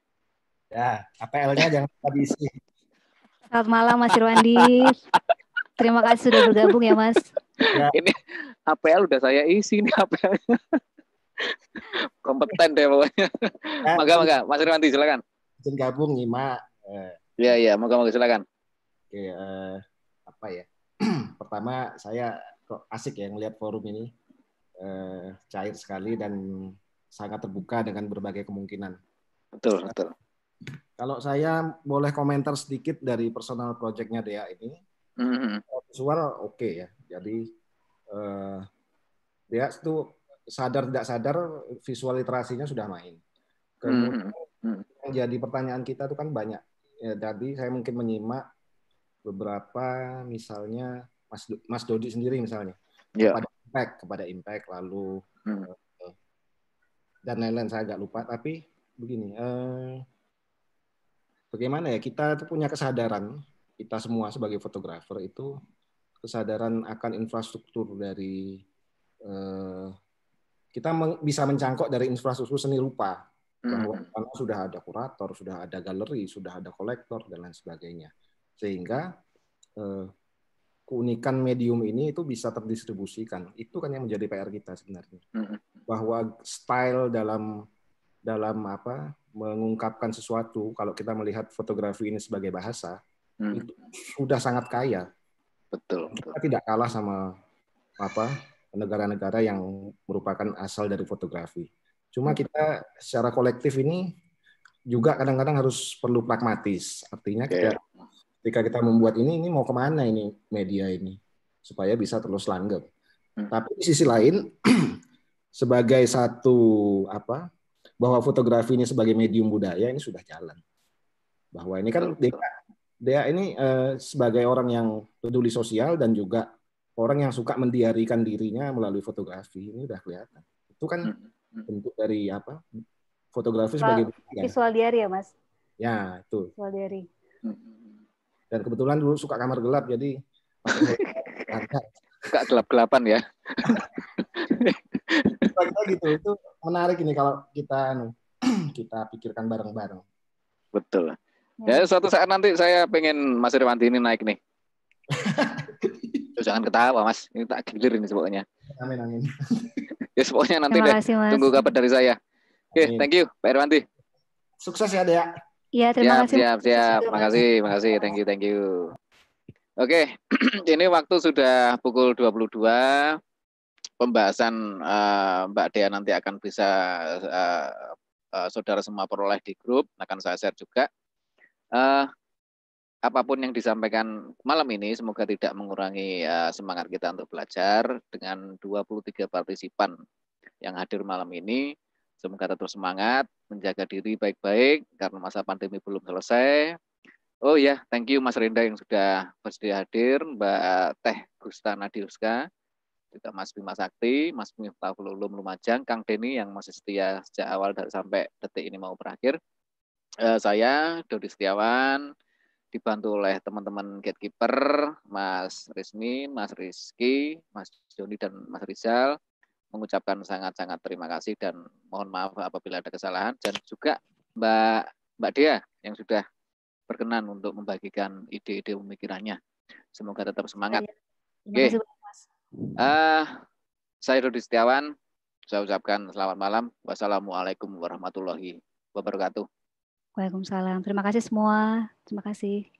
Ya, APL-nya jangan lupa diisi.
Selamat malam Mas Irwandi. Terima kasih sudah bergabung ya Mas.
Ya. Ini APL udah saya isi nih APL. Kompeten deh pokoknya. Ya, maga, maga. Mas Irwandi silakan. Izin gabung nih
Mak. Ya.
Iya iya, moga maka silakan. Oke, uh, apa
ya? Pertama saya kok asik ya ngelihat forum ini eh, cair sekali dan sangat terbuka dengan berbagai kemungkinan.
Betul, betul.
Kalau saya boleh komentar sedikit dari personal projectnya Dea ini,
mm-hmm.
suara oke okay ya. Jadi eh, Dea itu sadar tidak sadar visual literasinya sudah main.
Kemudian mm-hmm. mm-hmm.
yang jadi pertanyaan kita itu kan banyak. Ya, tadi saya mungkin menyimak beberapa misalnya Mas Mas Dodi sendiri misalnya. Yeah. Ya. Pada impact kepada impact lalu hmm. Eh, dan lain-lain saya agak lupa tapi begini eh, bagaimana ya kita tuh punya kesadaran kita semua sebagai fotografer itu kesadaran akan infrastruktur dari eh, kita bisa mencangkok dari infrastruktur seni rupa
bahwa karena
hmm. sudah ada kurator, sudah ada galeri, sudah ada kolektor dan lain sebagainya. Sehingga keunikan medium ini itu bisa terdistribusikan. Itu kan yang menjadi PR kita sebenarnya. Bahwa style dalam dalam apa mengungkapkan sesuatu kalau kita melihat fotografi ini sebagai bahasa hmm. itu sudah sangat kaya. Betul. Kita tidak kalah sama apa negara-negara yang merupakan asal dari fotografi. Cuma mm. kita secara kolektif ini juga kadang-kadang harus perlu pragmatis. Artinya okay. kita iya ketika kita membuat ini ini mau kemana ini media ini supaya bisa terus langgeng hmm. tapi di sisi lain sebagai satu apa bahwa fotografi ini sebagai medium budaya ini sudah jalan bahwa ini kan dia, dia ini uh, sebagai orang yang peduli sosial dan juga orang yang suka mendiarikan dirinya melalui fotografi ini sudah kelihatan itu kan hmm. Hmm. bentuk dari apa fotografi sebagai visual diary ya mas ya itu
visual diary hmm.
Dan kebetulan dulu suka kamar gelap, jadi
suka gelap-gelapan ya.
gitu itu menarik ini kalau kita anu, kita pikirkan bareng-bareng.
Betul. Hmm. Ya suatu saat nanti saya pengen Mas Irwanti ini naik nih. Jangan ketawa Mas, ini tak gilir ini pokoknya. Amin amin. ya pokoknya nanti kasih, deh. Tunggu kabar dari saya. Oke, okay, thank you Pak Irwanti. Sukses ya, Dea.
Iya, terima siap, kasih. Siap, siap. terima kasih,
Thank you, thank you. Oke, okay. ini waktu sudah pukul 22. Pembahasan uh, Mbak Dea nanti akan bisa uh, uh, saudara semua peroleh di grup, akan saya share juga. Uh, apapun yang disampaikan malam ini semoga tidak mengurangi uh, semangat kita untuk belajar dengan 23 partisipan yang hadir malam ini. Semoga tetap semangat, menjaga diri baik-baik karena masa pandemi belum selesai. Oh ya, yeah, thank you Mas Rinda yang sudah bersedia hadir, Mbak Teh Gusta Nadiuska, juga Mas Bima Sakti, Mas Bima Ulum Lumajang, Kang Deni yang masih setia sejak awal dari sampai detik ini mau berakhir. Uh, saya Dodi Setiawan dibantu oleh teman-teman gatekeeper, Mas Rizmi, Mas Rizky, Mas Joni dan Mas Rizal mengucapkan sangat-sangat terima kasih dan mohon maaf apabila ada kesalahan dan juga Mbak Mbak dia yang sudah berkenan untuk membagikan ide-ide pemikirannya. Semoga tetap semangat. Iya. Oke. Uh, saya Rudi Setiawan. Saya ucapkan selamat malam. Wassalamualaikum warahmatullahi wabarakatuh.
Waalaikumsalam. Terima kasih semua. Terima kasih.